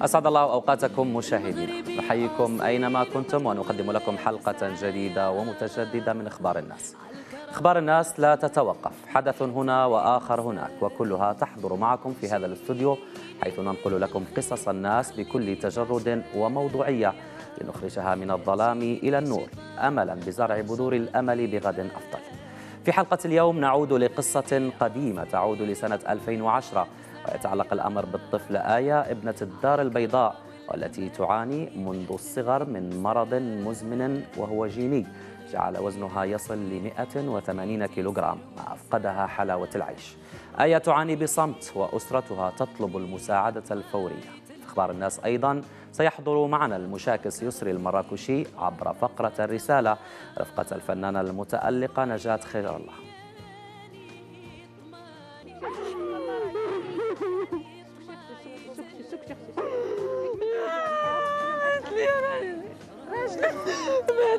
أسعد الله أوقاتكم مشاهدينا نحييكم أينما كنتم ونقدم لكم حلقة جديدة ومتجددة من أخبار الناس أخبار الناس لا تتوقف حدث هنا وآخر هناك وكلها تحضر معكم في هذا الاستوديو حيث ننقل لكم قصص الناس بكل تجرد وموضوعية لنخرجها من الظلام إلى النور أملا بزرع بذور الأمل بغد أفضل في حلقة اليوم نعود لقصة قديمة تعود لسنة 2010 ويتعلق الأمر بالطفلة آية ابنة الدار البيضاء والتي تعاني منذ الصغر من مرض مزمن وهو جيني جعل وزنها يصل ل 180 كيلوغرام ما أفقدها حلاوة العيش آية تعاني بصمت وأسرتها تطلب المساعدة الفورية في أخبار الناس أيضا سيحضر معنا المشاكس يسري المراكشي عبر فقرة الرسالة رفقة الفنانة المتألقة نجاة خير الله يا راجل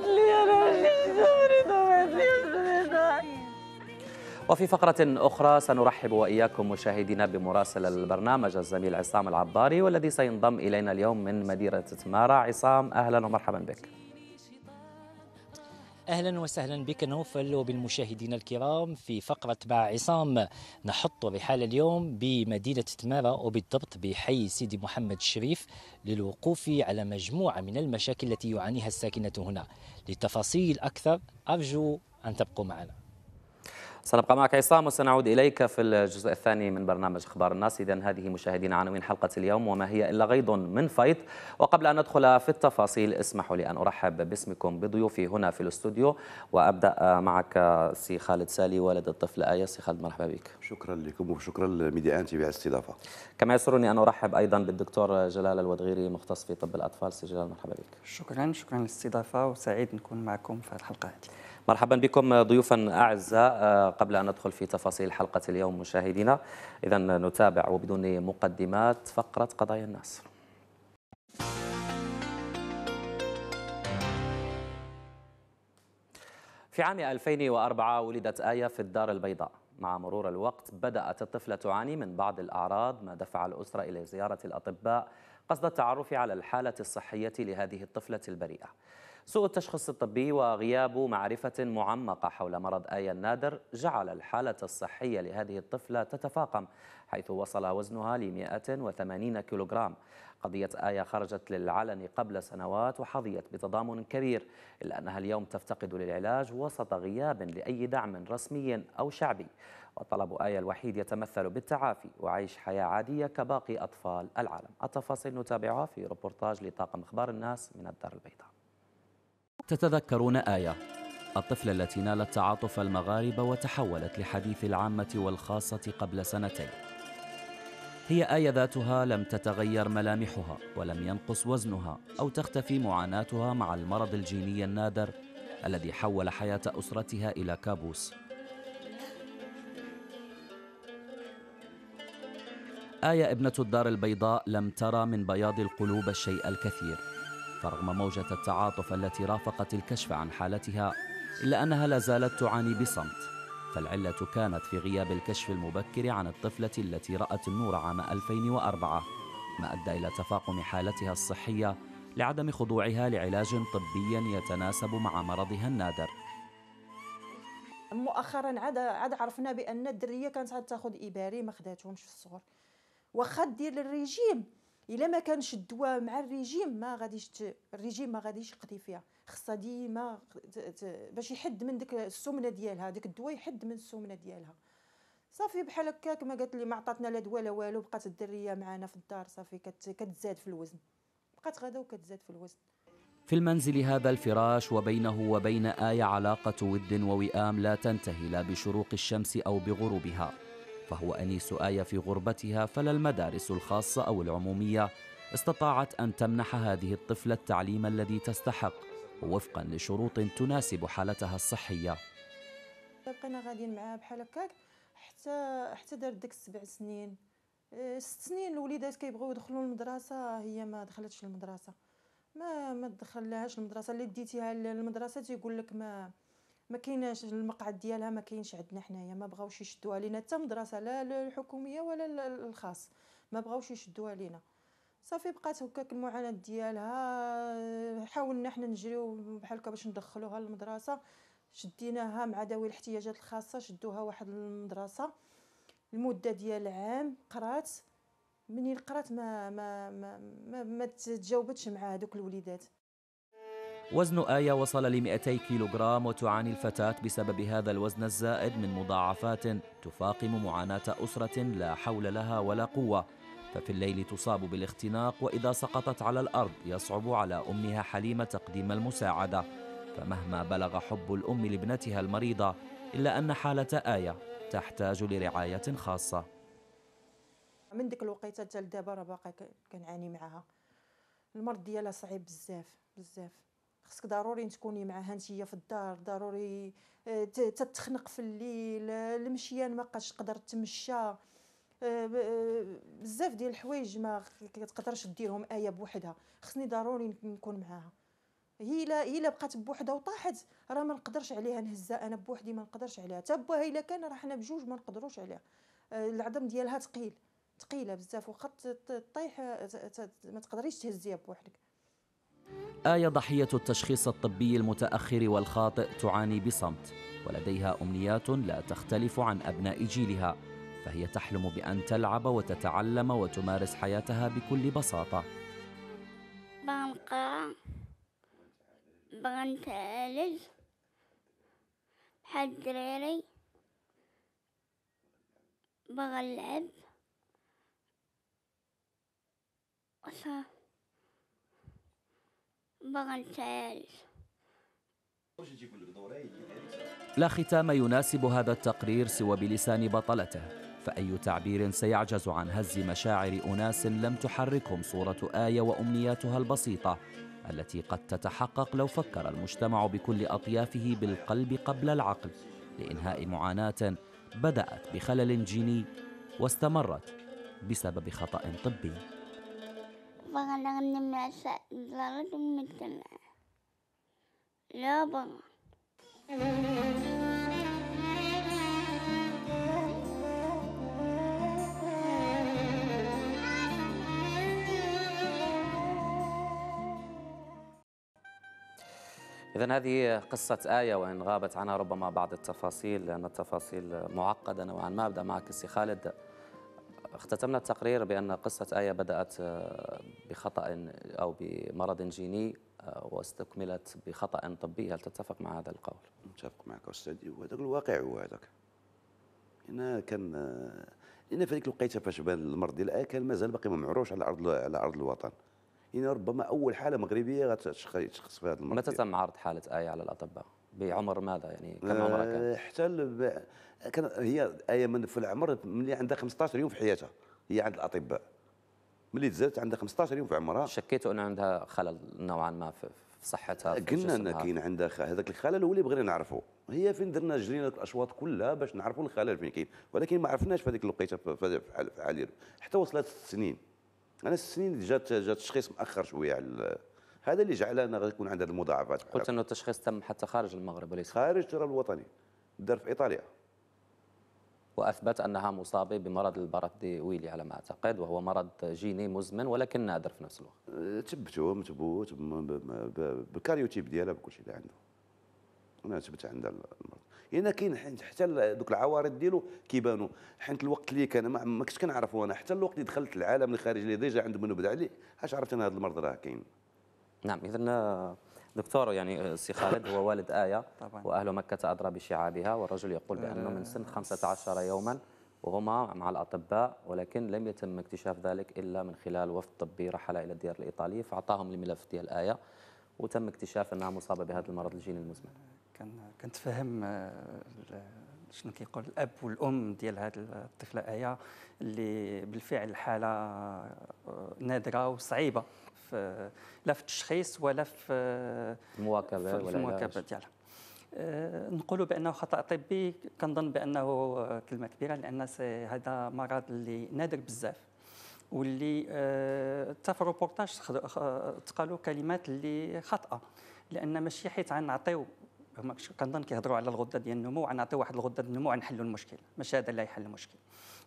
لي يا راجل لي وفي فقرة أخرى سنرحب وإياكم مشاهدينا بمراسل البرنامج الزميل عصام العباري والذي سينضم إلينا اليوم من مدينة تمارا عصام أهلا ومرحبا بك اهلا وسهلا بك نوفل وبالمشاهدين الكرام في فقره مع عصام نحط رحال اليوم بمدينه تماره وبالضبط بحي سيدي محمد الشريف للوقوف على مجموعه من المشاكل التي يعانيها الساكنه هنا لتفاصيل اكثر ارجو ان تبقوا معنا سنبقى معك عصام وسنعود إليك في الجزء الثاني من برنامج أخبار الناس إذا هذه مشاهدين عناوين حلقة اليوم وما هي إلا غيض من فيض وقبل أن ندخل في التفاصيل اسمحوا لي أن أرحب باسمكم بضيوفي هنا في الاستوديو وأبدأ معك سي خالد سالي والد الطفل آية سي خالد مرحبا بك شكرا لكم وشكرا لميديا أنتي بالاستضافة كما يسرني أن أرحب أيضا بالدكتور جلال الودغيري مختص في طب الأطفال سي جلال مرحبا بك شكرا شكرا للاستضافة وسعيد نكون معكم في الحلقة هذه مرحبا بكم ضيوفا أعزاء آه، قبل أن ندخل في تفاصيل حلقة اليوم مشاهدينا إذا نتابع وبدون مقدمات فقرة قضايا الناس في عام 2004 ولدت آية في الدار البيضاء مع مرور الوقت بدأت الطفلة تعاني من بعض الأعراض ما دفع الأسرة إلى زيارة الأطباء قصد التعرف على الحالة الصحية لهذه الطفلة البريئة سوء التشخيص الطبي وغياب معرفة معمقة حول مرض آية النادر جعل الحالة الصحية لهذه الطفلة تتفاقم حيث وصل وزنها ل 180 كيلوغرام قضية آية خرجت للعلن قبل سنوات وحظيت بتضامن كبير إلا أنها اليوم تفتقد للعلاج وسط غياب لأي دعم رسمي أو شعبي وطلب آية الوحيد يتمثل بالتعافي وعيش حياة عادية كباقي أطفال العالم التفاصيل نتابعها في ريبورتاج لطاقم أخبار الناس من الدار البيضاء تتذكرون آية الطفلة التي نالت تعاطف المغاربة وتحولت لحديث العامة والخاصة قبل سنتين هي آية ذاتها لم تتغير ملامحها ولم ينقص وزنها أو تختفي معاناتها مع المرض الجيني النادر الذي حول حياة أسرتها إلى كابوس آية ابنة الدار البيضاء لم ترى من بياض القلوب الشيء الكثير فرغم موجة التعاطف التي رافقت الكشف عن حالتها إلا أنها لا زالت تعاني بصمت فالعلة كانت في غياب الكشف المبكر عن الطفلة التي رأت النور عام 2004 ما أدى إلى تفاقم حالتها الصحية لعدم خضوعها لعلاج طبي يتناسب مع مرضها النادر مؤخرا عاد عاد عرفنا بان الدريه كانت تاخذ اباري ما خداتهمش في الصغر واخا دير الريجيم الا ما كانش الدواء مع الريجيم ما غاديش الريجيم ما غاديش يقضي فيها خصها ديما باش يحد من ديك السمنه ديالها داك الدواء يحد من السمنه ديالها صافي بحال هكا كما قالت لي ما عطاتنا لا دواء لا والو بقات الدريه معانا في الدار صافي كتزاد في الوزن بقات غدا وكتزاد في الوزن في المنزل هذا الفراش وبينه وبين آية علاقة ود ووئام لا تنتهي لا بشروق الشمس أو بغروبها فهو أنيس آية في غربتها فلا المدارس الخاصة أو العمومية استطاعت أن تمنح هذه الطفلة التعليم الذي تستحق وفقا لشروط تناسب حالتها الصحية بقينا غاديين معاها بحال هكاك حتى حتى دارت ديك السبع سنين إيه، ست سنين الوليدات كيبغيو يدخلوا المدرسه هي ما دخلتش المدرسه ما ما دخلهاش المدرسه اللي ديتيها للمدرسه تيقول لك ما ما كايناش المقعد ديالها ما كاينش عندنا حنايا ما بغاوش يشدوها لينا حتى مدرسه لا الحكوميه ولا الخاص ما بغاوش يشدوها لينا صافي بقات هكاك المعاناه ديالها حاولنا حنا نجريو بحال هكا باش ندخلوها للمدرسه شديناها مع ذوي الاحتياجات الخاصه شدوها واحد المدرسه المده ديال عام قرات منين قرات ما ما ما, ما, ما تجاوبتش مع هذوك الوليدات وزن آية وصل ل 200 كيلوغرام وتعاني الفتاة بسبب هذا الوزن الزائد من مضاعفات تفاقم معاناة أسرة لا حول لها ولا قوة ففي الليل تصاب بالاختناق وإذا سقطت على الأرض يصعب على أمها حليمة تقديم المساعدة فمهما بلغ حب الأم لابنتها المريضة إلا أن حالة آية تحتاج لرعاية خاصة من ديك الوقيته حتى لدابا راه باقي كنعاني معاها المرض ديالها صعيب بزاف بزاف خصك ضروري تكوني معها نتيا في الدار ضروري آه، تتخنق في الليل آه، المشيان ما بقاش تقدر تمشى آه، بزاف ديال الحوايج ما تقدرش ديرهم ايه بوحدها خصني ضروري نكون معاها هي الا هي لا بقات بوحدها وطاحت راه ما نقدرش عليها نهزها انا بوحدي ما نقدرش عليها حتى باها الا كان راه حنا بجوج ما نقدروش عليها العظم ديالها ثقيل ثقيله بزاف واخا طيح ما تقدريش تهزيها بوحدك آية ضحية التشخيص الطبي المتأخر والخاطئ تعاني بصمت ولديها أمنيات لا تختلف عن أبناء جيلها فهي تحلم بأن تلعب وتتعلم وتمارس حياتها بكل بساطة بنقرأ بنتعالج بحال الدراري بغنلعب وصافي لا ختام يناسب هذا التقرير سوى بلسان بطلته فأي تعبير سيعجز عن هز مشاعر أناس لم تحركهم صورة آية وأمنياتها البسيطة التي قد تتحقق لو فكر المجتمع بكل أطيافه بالقلب قبل العقل لإنهاء معاناة بدأت بخلل جيني واستمرت بسبب خطأ طبي إذا هذه قصة آية وإن غابت عنها ربما بعض التفاصيل لأن التفاصيل معقدة نوعا ما أبدأ معك السي خالد اختتمنا التقرير بأن قصة آية بدأت آه، بخطأ أو بمرض جيني آه، واستكملت بخطأ طبي هل تتفق مع هذا القول؟ متفق معك أستاذي وهذاك الواقع هو هذاك هنا كان لأن آه، في هذيك الوقيته فاش بان المرض ديال آية كان مازال باقي ما معروش على أرض على أرض الوطن يعني ربما أول حالة مغربية غتشخص فيها هذا المرض متى تم عرض حالة آية على الأطباء؟ بعمر ماذا يعني كم آه، عمرك؟ حتى احتل كان هي ايه من في العمر ملي عندها 15 يوم في حياتها هي عند الاطباء ملي تزادت عندها 15 يوم في عمرها شكيتوا ان عندها خلل نوعا ما في صحتها في قلنا ان كاين عندها هذاك الخلل هو اللي بغينا نعرفه هي فين درنا جرينا الاشواط كلها باش نعرفوا الخلل فين كاين ولكن ما عرفناش في هذيك الوقيته في حتى وصلت ست سنين انا ست سنين جات جات تشخيص مؤخر شويه على هذا اللي جعلنا يكون عندنا المضاعفات قلت انه التشخيص تم حتى خارج المغرب وليس خارج التراب الوطني دار في ايطاليا واثبت انها مصابه بمرض دي ويلي على ما اعتقد وهو مرض جيني مزمن ولكن نادر في نفس الوقت أه، تبتوه مثبوت بالكاريوتيب ديالها بكل شيء اللي عنده انا تبت عند المرض هنا كاين حتى دوك العوارض ديالو كيبانوا حيت الوقت اللي كان ما كنتش كنعرفو انا حتى الوقت اللي دخلت العالم الخارجي اللي ديجا عنده منو بدا عليه اش عرفت انا هذا المرض راه كاين نعم إذا آه، دكتور يعني آه، سي خالد هو والد آية طبعا. وأهل مكة أدرى بشعابها والرجل يقول بأنه من سن 15 آه، يوما وهما مع الأطباء ولكن لم يتم اكتشاف ذلك إلا من خلال وفد طبي رحل إلى الديار الإيطالية فأعطاهم الملف ديال ايه وتم اكتشاف أنها مصابة بهذا المرض الجيني المزمن كان كنتفهم شنو كيقول الاب والام ديال هذه الطفله ايه اللي بالفعل حاله نادره وصعيبه في لا في التشخيص ولا في المواكبه في المواكبه ديالها آه، نقولوا بانه خطا طبي كنظن بانه كلمه كبيره لان هذا مرض اللي نادر بزاف واللي آه، حتى في الروبورتاج تقالوا كلمات اللي خاطئه لان ماشي حيت غنعطيو هما كنظن كيهضروا على الغده ديال النمو غنعطيو واحد الغده ديال النمو غنحلوا المشكل ماشي هذا اللي يحل المشكل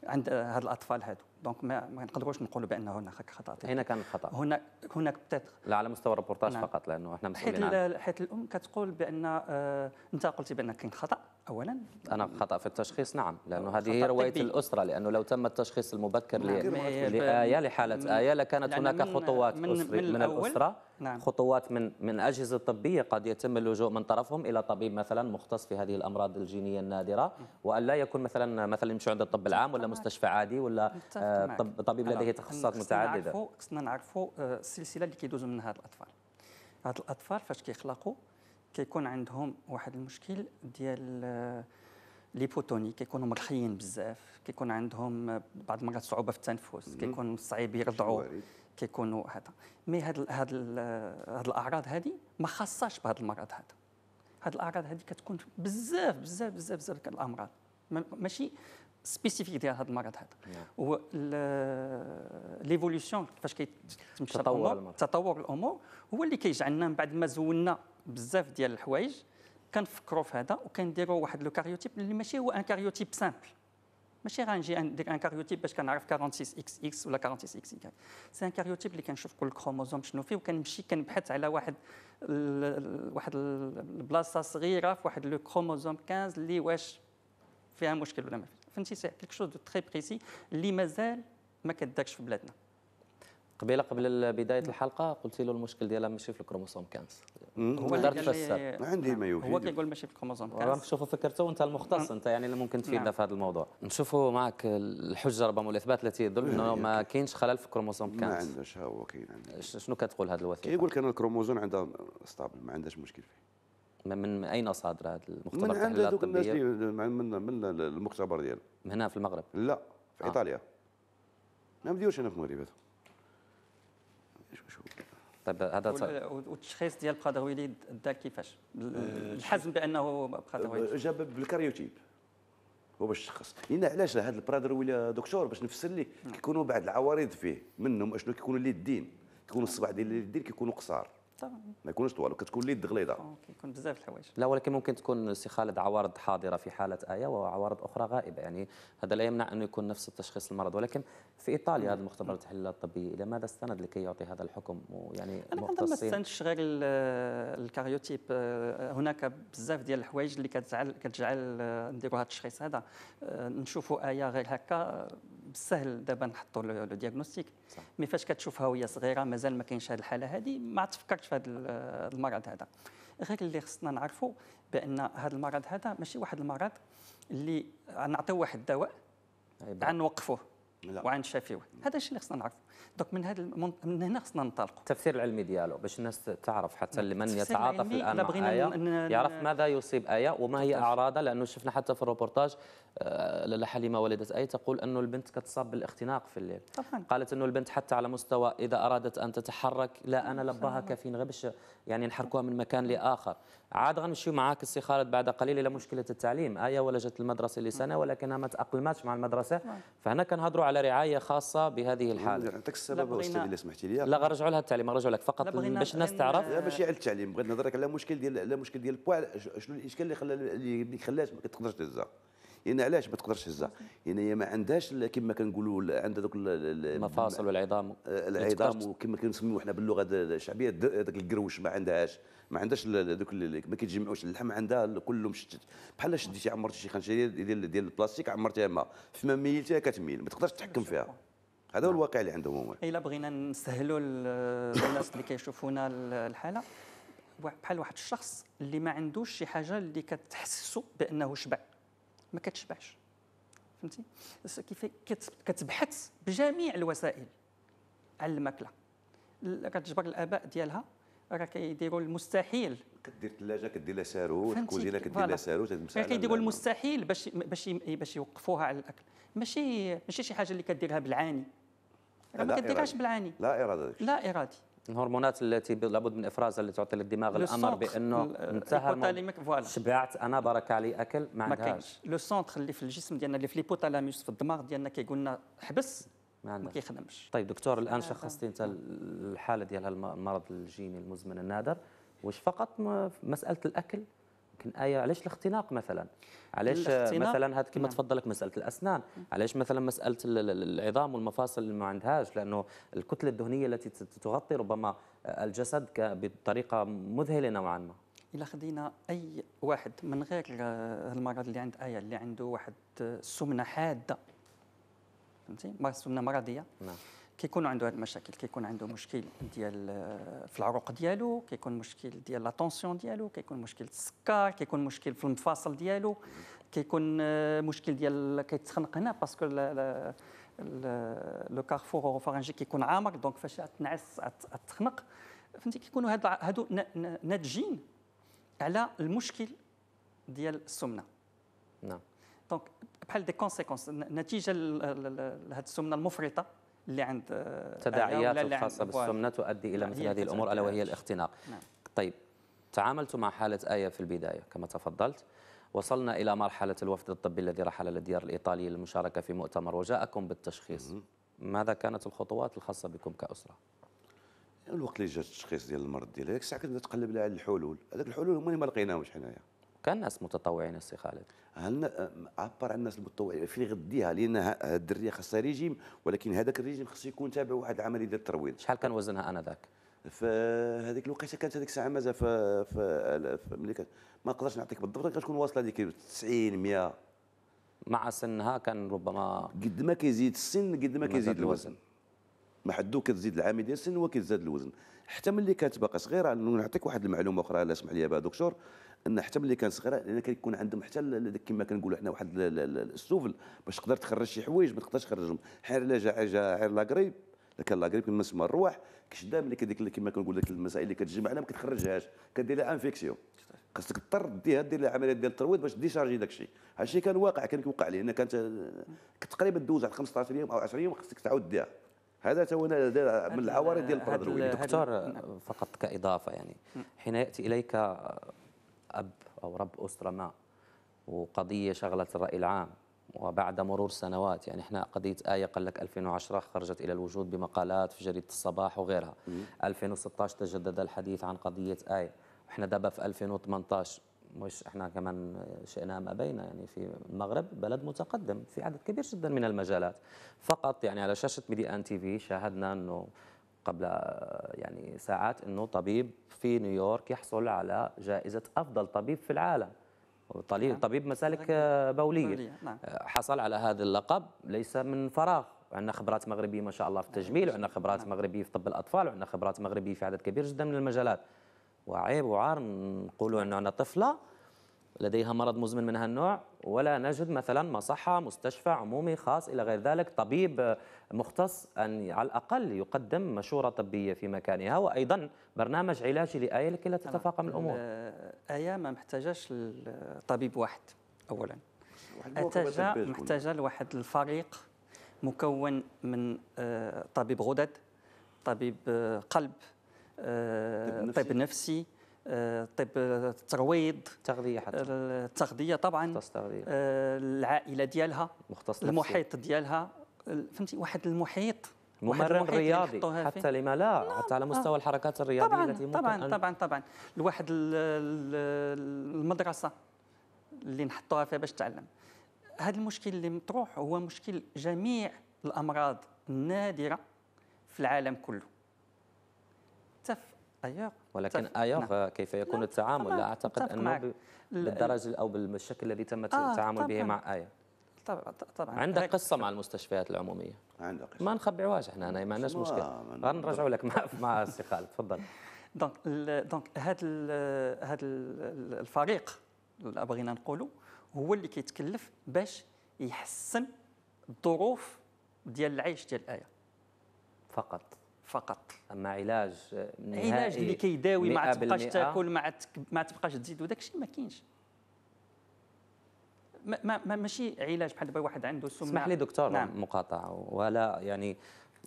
عند هاد الاطفال هادو دونك ما ما نقدروش نقولوا بان هناك خطا هنا كان الخطا هناك هناك بتت... لا على مستوى الريبورتاج نعم. فقط لانه احنا مسؤولين حيت حيت الام كتقول بان آه انت قلتي بان كاين خطا اولا انا خطا في التشخيص نعم لانه هذه هي روايه طبي. الاسره لانه لو تم التشخيص المبكر نعم. نعم. لايه لحاله ايه لكانت هناك من خطوات من, أسري من, من الاسره نعم. خطوات من من اجهزه طبيه قد يتم اللجوء من طرفهم الى طبيب مثلا مختص في هذه الامراض الجينيه النادره نعم. وان لا يكون مثلا مثلا يمشي عند الطب العام ولا مستشفى عادي ولا آه، طب طبيب لديه تخصصات متعدده خصنا نعرفوا السلسله آه، اللي كيدوزوا منها هاد الاطفال هاد الاطفال فاش كيخلقوا كيكون عندهم واحد المشكل ديال آه، ليبوتوني كيكونوا مرخيين بزاف كيكون عندهم آه، بعض المرات صعوبه في التنفس كيكون صعيب يرضعوا كيكونوا هذا مي هاد هاد آه، هاد الاعراض هذه ما خاصاش بهذا المرض هذا هاد الاعراض هذه كتكون بزاف بزاف بزاف بزاف الامراض ماشي سبيسيفيك ديال هذا المرض هذا هو ليفوليسيون كيفاش كيتمشى التطور تطور الامور هو اللي كيجعلنا من بعد ما زولنا بزاف ديال الحوايج كنفكروا في هذا وكنديروا واحد لو كاريوتيب اللي ماشي هو ان كاريوتيب سامبل ماشي غنجي ندير ان كاريوتيب باش كنعرف 46 اكس اكس ولا 46 اكس اكس سي ان كاريوتيب اللي كنشوف كل كروموزوم شنو فيه وكنمشي كنبحث على واحد واحد البلاصه صغيره في واحد لو كروموزوم 15 اللي واش فيها مشكل ولا ما فيهاش فهمتي سي كيك شوز دو تري بريسي اللي مازال ما كدارش في بلادنا قبيله قبل بدايه الحلقه قلت له المشكل ديالها ماشي في الكروموسوم 15 هو دار تفسر ما عندي ما يفيد هو كيقول ماشي في الكروموزوم راح نشوفوا فكرته وانت المختص انت يعني اللي ممكن تفيدنا نعم. في هذا الموضوع نشوفوا معك الحجه ربما والاثبات التي يدل انه إيه، ما كاينش خلل في الكروموزوم كانت ما عندناش هو كاين شنو كتقول هذه الوثيقه كيقول لك انا الكروموزوم عندها ستابل ما عندهاش مشكل فيه من اين صادر هذا المختبر من عند هذوك الناس من من المختبر ديالهم هنا في المغرب لا في آه. ايطاليا ما بديوش انا في المغرب شوف شوف طيب هذا والتشخيص ديال برادرويليد دار كيفاش؟ آه، الحزم بانه برادرويليد آه، جاب بالكاريوتيب هو باش تشخص لان علاش هذا البرادرويلا دكتور باش نفسر ليه نعم. كيكونوا بعض العوارض فيه منهم اشنو كيكونوا اليدين كيكونوا الصباع ديال اليدين كيكونوا قصار طبعا ما يكونش طوال كتكون ليد غليظه كيكون بزاف الحوايج لا ولكن ممكن تكون سي خالد عوارض حاضره في حاله ايه وعوارض اخرى غائبه يعني هذا لا يمنع انه يكون نفس التشخيص المرض ولكن في ايطاليا هذا المختبر التحليل الطبي الى ماذا استند لكي يعطي هذا الحكم ويعني انا ما استندش غير الكاريوتيب هناك بزاف ديال الحوايج اللي كتجعل كتجعل نديروا هذا التشخيص هذا نشوفوا ايه غير هكا بالسهل دابا نحطوا لو ديagnostic مي فاش كتشوفها وهي صغيره مازال ما كاينش هذه الحاله هذه ما تفكرتش في هذا المرض هذا غير اللي خصنا نعرفوا بان هذا المرض هذا ماشي واحد المرض اللي نعطيو واحد الدواء عنوقفوه وعنشافيوه هذا الشيء اللي خصنا نعرفوا دونك من هذا من هنا خصنا ننطلقوا التفسير العلمي ديالو باش الناس تعرف حتى لمن يتعاطف الان مع آية يعرف ماذا يصيب آية وما هي أعراضها لأنه شفنا حتى في الروبورتاج آه، لاله حليمه والده اي تقول انه البنت كتصاب بالاختناق في الليل طبعا. قالت انه البنت حتى على مستوى اذا ارادت ان تتحرك لا انا لباها كافيين غير باش يعني نحركوها من مكان لاخر عاد غنمشيو معاك السي خالد بعد قليل الى مشكله التعليم ايه ولا جات المدرسه لسنه ولكنها ما تاقلماتش مع المدرسه فهنا كنهضروا على رعايه خاصه بهذه الحاله نعطيك السبب استاذ الا سمحتي لي لا غنرجعوا لها التعليم غنرجعوا لك فقط باش الناس تعرف لا ماشي على التعليم بغيت نهضر لك على المشكل ديال على المشكل ديال البواع شنو الاشكال اللي خلى اللي خلاش ما كتقدرش تهزها يعني علاش ما تقدرش تهزها يعني هي ما عندهاش كما كنقولوا عندها دوك المفاصل والعظام آه، العظام وكما كنسميو حنا باللغه الشعبيه داك القروش ما عندهاش ما عندهاش دوك ما كيتجمعوش اللحم عندها كله مشتت بحال شديتي عمرتي شي خنجره ديال ديال البلاستيك عمرتيها ما فما ميلتيها كتميل ما تقدرش تحكم فيها هذا هو الواقع اللي عندهم هما الا بغينا نسهلوا الناس اللي كيشوفونا الحاله بحال واحد الشخص اللي ما عندوش شي حاجه اللي كتحسسو بانه شبع ما كتشبعش فهمتي كيف كتبحث بجميع الوسائل على الماكله كتجبر الاباء ديالها راه كيديروا المستحيل كدير ثلاجه كدير لها ساروت الكوزينه كدير لها سارو كيديروا المستحيل باش باش باش يوقفوها على الاكل ماشي ماشي شي حاجه اللي كديرها بالعاني ما كديرهاش بالعاني لا اراده لا ارادي الهرمونات التي لابد من افرازها اللي تعطي للدماغ الامر بانه انتهى شبعت انا برك علي اكل ما عندهاش لو سونتر اللي في الجسم ديالنا اللي في ليبوتالاموس في الدماغ ديالنا كيقول لنا حبس ما كيخدمش طيب دكتور الان شخصتي انت نعم. الحاله ديال المرض الجيني المزمن النادر واش فقط مساله الاكل يمكن ايه علاش الاختناق مثلا علاش آه، مثلا هاد كما نعم. تفضلك مساله الاسنان علاش مثلا مساله العظام والمفاصل اللي ما عندهاش لانه الكتله الدهنيه التي تغطي ربما آه، الجسد بطريقه مذهله نوعا ما الا خدينا اي واحد من غير آه، المرض اللي عند ايه اللي عنده واحد السمنه حاده فهمتي سمنه مرضيه نعم كيكون عنده هاد المشاكل كيكون عنده مشكل ديال آه، في العروق ديالو كيكون مشكل ديال لا طونسيون ديالو كيكون مشكل السكر كيكون مشكل في المفاصل ديالو كيكون آه، مشكل ديال كيتخنق هنا باسكو لو كارفور اوروفارنجي كيكون عامر دونك فاش تنعس تخنق فهمتي كيكونوا هاد هادو ناتجين على المشكل ديال السمنه نعم دونك بحال دي كونسيكونس نتيجه لهاد السمنه المفرطه اللي عند آه، تداعيات الخاصة بالسمنة تؤدي إلى مثل هذه الأمور ألا وهي الاختناق نعم. طيب تعاملت مع حالة آية في البداية كما تفضلت وصلنا إلى مرحلة الوفد الطبي الذي رحل للديار الإيطالي للمشاركة في مؤتمر وجاءكم بالتشخيص ماذا كانت الخطوات الخاصة بكم كأسرة؟ الوقت اللي جا التشخيص ديال المرض ديال هذيك الساعه كنا نتقلب على الحلول هذاك الحلول هما اللي ما لقيناهمش حنايا كان ناس متطوعين السي خالد هل عبر عن الناس المتطوعين يعني في غديها لان الدريه خاصها ريجيم ولكن هذاك الريجيم خصو يكون تابع واحد العمليه ديال الترويض شحال كان وزنها انذاك فهذيك الوقيته كانت هذيك الساعه مازال في, في, في ملي ما نقدرش نعطيك بالضبط كتكون واصله ديك 90 100 مع سنها كان ربما قد ما كيزيد السن قد ما كيزيد الوزن, الوزن. ما حدو كتزيد العامل ديال السن وكيزاد الوزن حتى ملي كانت باقا صغيره نعطيك واحد المعلومه اخرى لا اسمح لي بها دكتور ان حتى ملي كانت صغيره لان كيكون عندهم حتى كما كنقولوا حنا واحد السفل باش تقدر تخرج شي حوايج ما تقدرش تخرجهم حير لا جا جا عير لا كان لاكريب كما نسمى الرواح كشدها ملي كديك كما كنقول لك المسائل اللي لها ما كتخرجهاش كدير لها انفيكسيون خاصك تضطر ديها دير لها عمليه ديال الترويض باش ديشارجي داك الشيء هادشي كان واقع كان كيوقع لي لان كانت آه، تقريبا دوز على 15 يوم او 10 يوم خاصك تعاود ديها هذا تو من العوارض ديال البارادروين دكتور فقط كاضافه يعني حين ياتي اليك اب او رب اسره ما وقضيه شغلت الراي العام وبعد مرور سنوات يعني احنا قضيه ايه قال لك 2010 خرجت الى الوجود بمقالات في جريده الصباح وغيرها 2016 تجدد الحديث عن قضيه ايه احنا دابا في 2018 مش احنا كمان شئنا ام ابينا يعني في المغرب بلد متقدم في عدد كبير جدا من المجالات فقط يعني على شاشه ميدي ان تي في شاهدنا انه قبل يعني ساعات انه طبيب في نيويورك يحصل على جائزه افضل طبيب في العالم طبيب, نعم. طبيب مسالك بوليه نعم. آه، حصل على هذا اللقب ليس من فراغ عندنا خبرات مغربيه ما شاء الله في التجميل نعم، وعندنا خبرات مغربيه في طب الاطفال وعندنا خبرات مغربيه في عدد كبير جدا من المجالات وعيب وعار نقولوا انه انا طفله لديها مرض مزمن من هالنوع ولا نجد مثلا مصحه مستشفى عمومي خاص الى غير ذلك طبيب مختص ان على الاقل يقدم مشوره طبيه في مكانها وايضا برنامج علاجي لايه لكي لا تتفاقم الامور. ايه ما محتاجاش طبيب واحد اولا. اتجا محتاجه لواحد الفريق مكون من آه، طبيب غدد طبيب آه، قلب الطب آه، النفسي طيب آه، طب الترويض آه، التغذيه حتى التغذيه طبعا مختص تغذيه العائله ديالها مختص المحيط ديالها فهمتي واحد المحيط ممرن رياضي حتى لما لا نعم. حتى على مستوى آه. الحركات الرياضيه طبعا التي ممكن طبعا أن... طبعا طبعا لواحد المدرسه اللي نحطوها فيها باش تعلم هذا المشكل اللي مطروح هو مشكل جميع الامراض النادره في العالم كله اتفق ايوغ ولكن ايوغ نعم. كيف يكون لا. التعامل لا اعتقد انه بالدرجه او بالشكل الذي تم آه التعامل طبعًا. به مع ايوغ طبعا طبعا عندك قصه مع المستشفيات العموميه عندك قصه ما نخبعوهاش احنا هنا ما عندناش مشكل غنرجعوا آه، لك مع مع السي خالد تفضل دونك دونك هذا هذا الفريق اللي بغينا نقولوا هو اللي كيتكلف باش يحسن الظروف ديال العيش ديال ايه فقط فقط اما علاج نهائي علاج اللي كيداوي ما تبقاش تاكل ما ما تبقاش تزيد وداك الشيء ما كاينش ما, ما ماشي علاج بحال دابا واحد عنده سمنه اسمح لي دكتور نعم. مقاطعه ولا يعني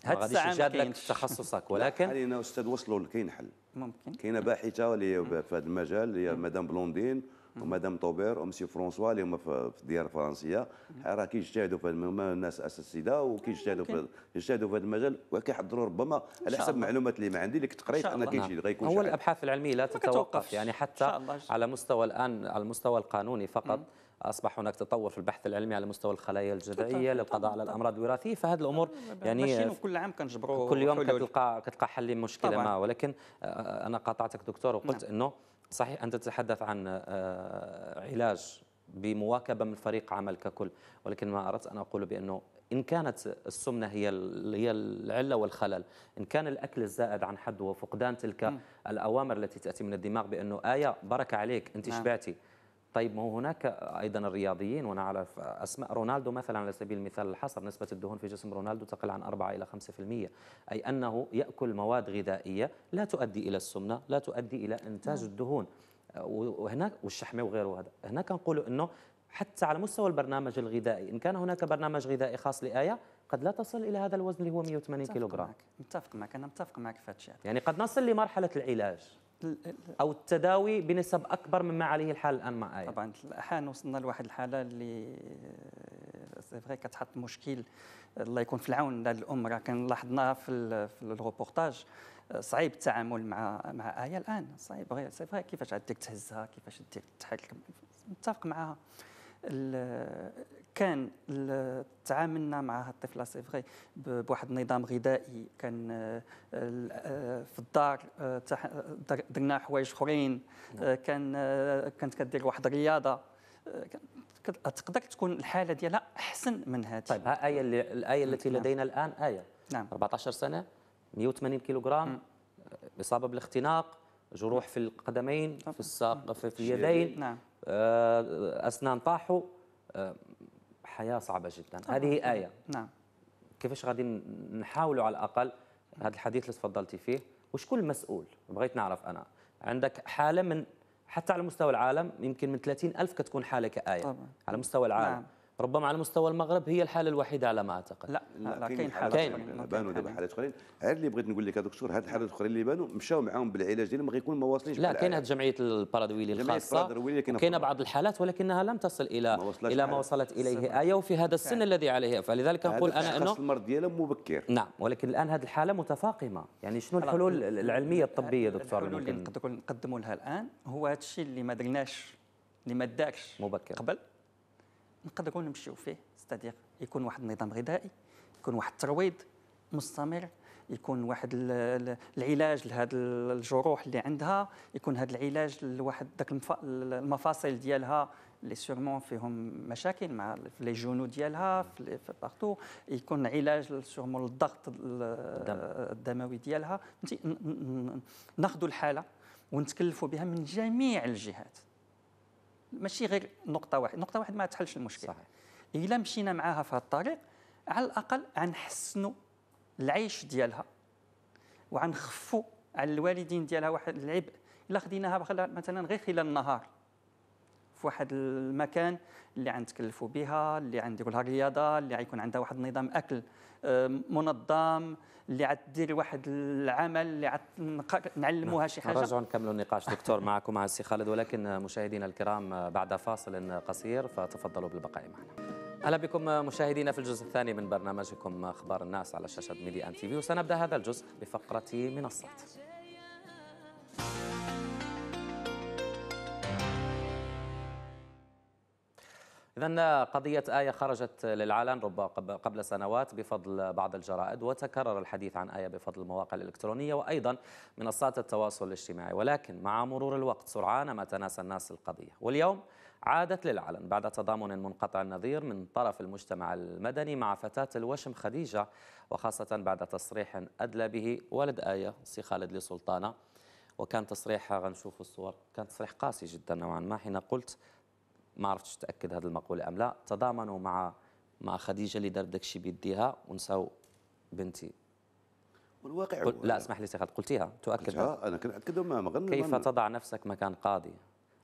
هاد الساعه ما كاينش تخصصك ولكن علينا استاذ وصلوا كاين حل ممكن كاينه باحثه في هذا المجال هي مدام بلوندين ومدام طوبير ومسيو فرانسوا اللي هما في الديار الفرنسيه راه كيجتهدوا في الناس الاساتذه وكيجتهدوا في يجتهدوا في هذا المجال وكيحضروا ربما على حسب المعلومات اللي ما عندي اللي كنت قريت ان كيجي غيكون نعم. هو الابحاث العلميه لا تتوقف يعني حتى على مستوى الان على المستوى القانوني فقط اصبح هناك تطور في البحث العلمي على مستوى الخلايا الجذعيه للقضاء على الامراض الوراثيه فهذه الامور يعني كل عام كنجبروا كل يوم كتلقى كتلقى حل لمشكله ما ولكن آه، انا قاطعتك دكتور وقلت نعم. انه صحيح أنت تتحدث عن آه، علاج بمواكبة من فريق عمل ككل ولكن ما أردت أن أقول بأنه إن كانت السمنة هي هي العلة والخلل إن كان الأكل الزائد عن حد وفقدان تلك م. الأوامر التي تأتي من الدماغ بأنه آية بركة عليك أنت نعم. شبعتي طيب ما هو هناك ايضا الرياضيين ونعرف اسماء رونالدو مثلا على سبيل المثال الحصر نسبه الدهون في جسم رونالدو تقل عن 4 الى 5% اي انه ياكل مواد غذائيه لا تؤدي الى السمنه لا تؤدي الى انتاج نعم. الدهون آه، وهناك والشحمه وغيره هذا هناك كنقولوا انه حتى على مستوى البرنامج الغذائي ان كان هناك برنامج غذائي خاص لايه قد لا تصل الى هذا الوزن اللي هو 180 كيلوغرام متفق معك انا متفق معك في هذا الشيء يعني قد نصل لمرحله العلاج او التداوي بنسب اكبر مما عليه الحال الان مع ايه طبعا الان وصلنا لواحد الحاله اللي سي آه، كتحط مشكل الله يكون في العون للام راه كان لاحظناها في في الروبورتاج آه، صعيب التعامل مع مع ايه الان صعيب غير سي فري كيفاش عاد تهزها كيفاش دير تحرك متفق معها كان تعاملنا مع هاد الطفله سي فغي بواحد النظام غذائي كان آه، آه، في الدار آه، درنا حوايج اخرين نعم. كان كانت كدير واحد الرياضه تقدر تكون الحاله ديالها احسن من هذه طيب ها ايه الايه نعم. التي لدينا الان ايه نعم 14 سنه 180 كيلوغرام اصابه بالاختناق جروح في القدمين في الساق في نعم. اليدين نعم. اسنان طاحوا الحياه صعبه جدا طبعا. هذه ايه نعم كيفاش غادي نحاولوا على الاقل هذا الحديث اللي تفضلتي فيه وشكون المسؤول بغيت نعرف انا عندك حاله من حتى على مستوى العالم يمكن من 30 ألف كتكون حالة كآية طبعا. على مستوى العالم نعم. ربما على مستوى المغرب هي الحاله الوحيده على ما اعتقد لا لا كاين حالات بانوا دابا حالات اخرين هذا اللي بغيت نقول لك دكتور هاد الحالات الاخرين اللي بانوا مشاو معاهم بالعلاج ديالهم غيكون ما واصلينش لا كاينه جمعيه البارادويلي الخاصه كاينه بعض الحالات ولكنها لم تصل الى ما الى ما وصلت اليه ايه وفي هذا السن الذي عليه فلذلك نقول انا انه المرض ديالها مبكر نعم ولكن الان هذه الحاله متفاقمه يعني شنو الحلول العلميه الطبيه دكتور الحلول اللي نقدروا نقدموا لها الان هو هذا الشيء اللي ما درناش اللي ما داكش مبكر قبل نقدروا نمشيو فيه ستادير يكون واحد النظام غذائي يكون واحد الترويض مستمر يكون واحد العلاج لهذا الجروح اللي عندها يكون هذا العلاج لواحد داك المفاصل ديالها اللي سيغمون فيهم مشاكل مع لي جونو ديالها في بارتو يكون علاج سيغمون للضغط الدموي ديالها ناخذوا الحاله ونتكلفوا بها من جميع الجهات ماشي غير نقطه واحد نقطه واحد ما تحلش المشكل صحيح الا مشينا معاها في هذا الطريق على الاقل غنحسنوا العيش ديالها وغنخفوا على الوالدين ديالها واحد العبء الا خديناها مثلا غير خلال النهار في واحد المكان اللي غنتكلفوا بها اللي غنديروا لها رياضه اللي غيكون عندها واحد النظام اكل منظم اللي عدير واحد العمل اللي عد نعلموها شي حاجه نرجعوا نكملوا النقاش دكتور معكم مع السي خالد ولكن مشاهدينا الكرام بعد فاصل قصير فتفضلوا بالبقاء معنا اهلا بكم مشاهدينا في الجزء الثاني من برنامجكم اخبار الناس على شاشه ميدي ان تي في وسنبدا هذا الجزء بفقره منصات إذا قضية آية خرجت للعلن ربما قبل سنوات بفضل بعض الجرائد وتكرر الحديث عن آية بفضل المواقع الإلكترونية وأيضا منصات التواصل الاجتماعي ولكن مع مرور الوقت سرعان ما تناسى الناس القضية واليوم عادت للعلن بعد تضامن منقطع النظير من طرف المجتمع المدني مع فتاة الوشم خديجة وخاصة بعد تصريح أدلى به والد آية سي خالد لسلطانة وكان تصريح غنشوف الصور كان تصريح قاسي جدا نوعا ما حين قلت ما عرفتش تاكد هذه المقوله ام لا تضامنوا مع مع خديجه اللي دارت داكشي بيديها ونساو بنتي والواقع قل... لا اسمح لي سي قلتيها تؤكد قلتها. انا كنأكد ما كيف تضع نفسك مكان قاضي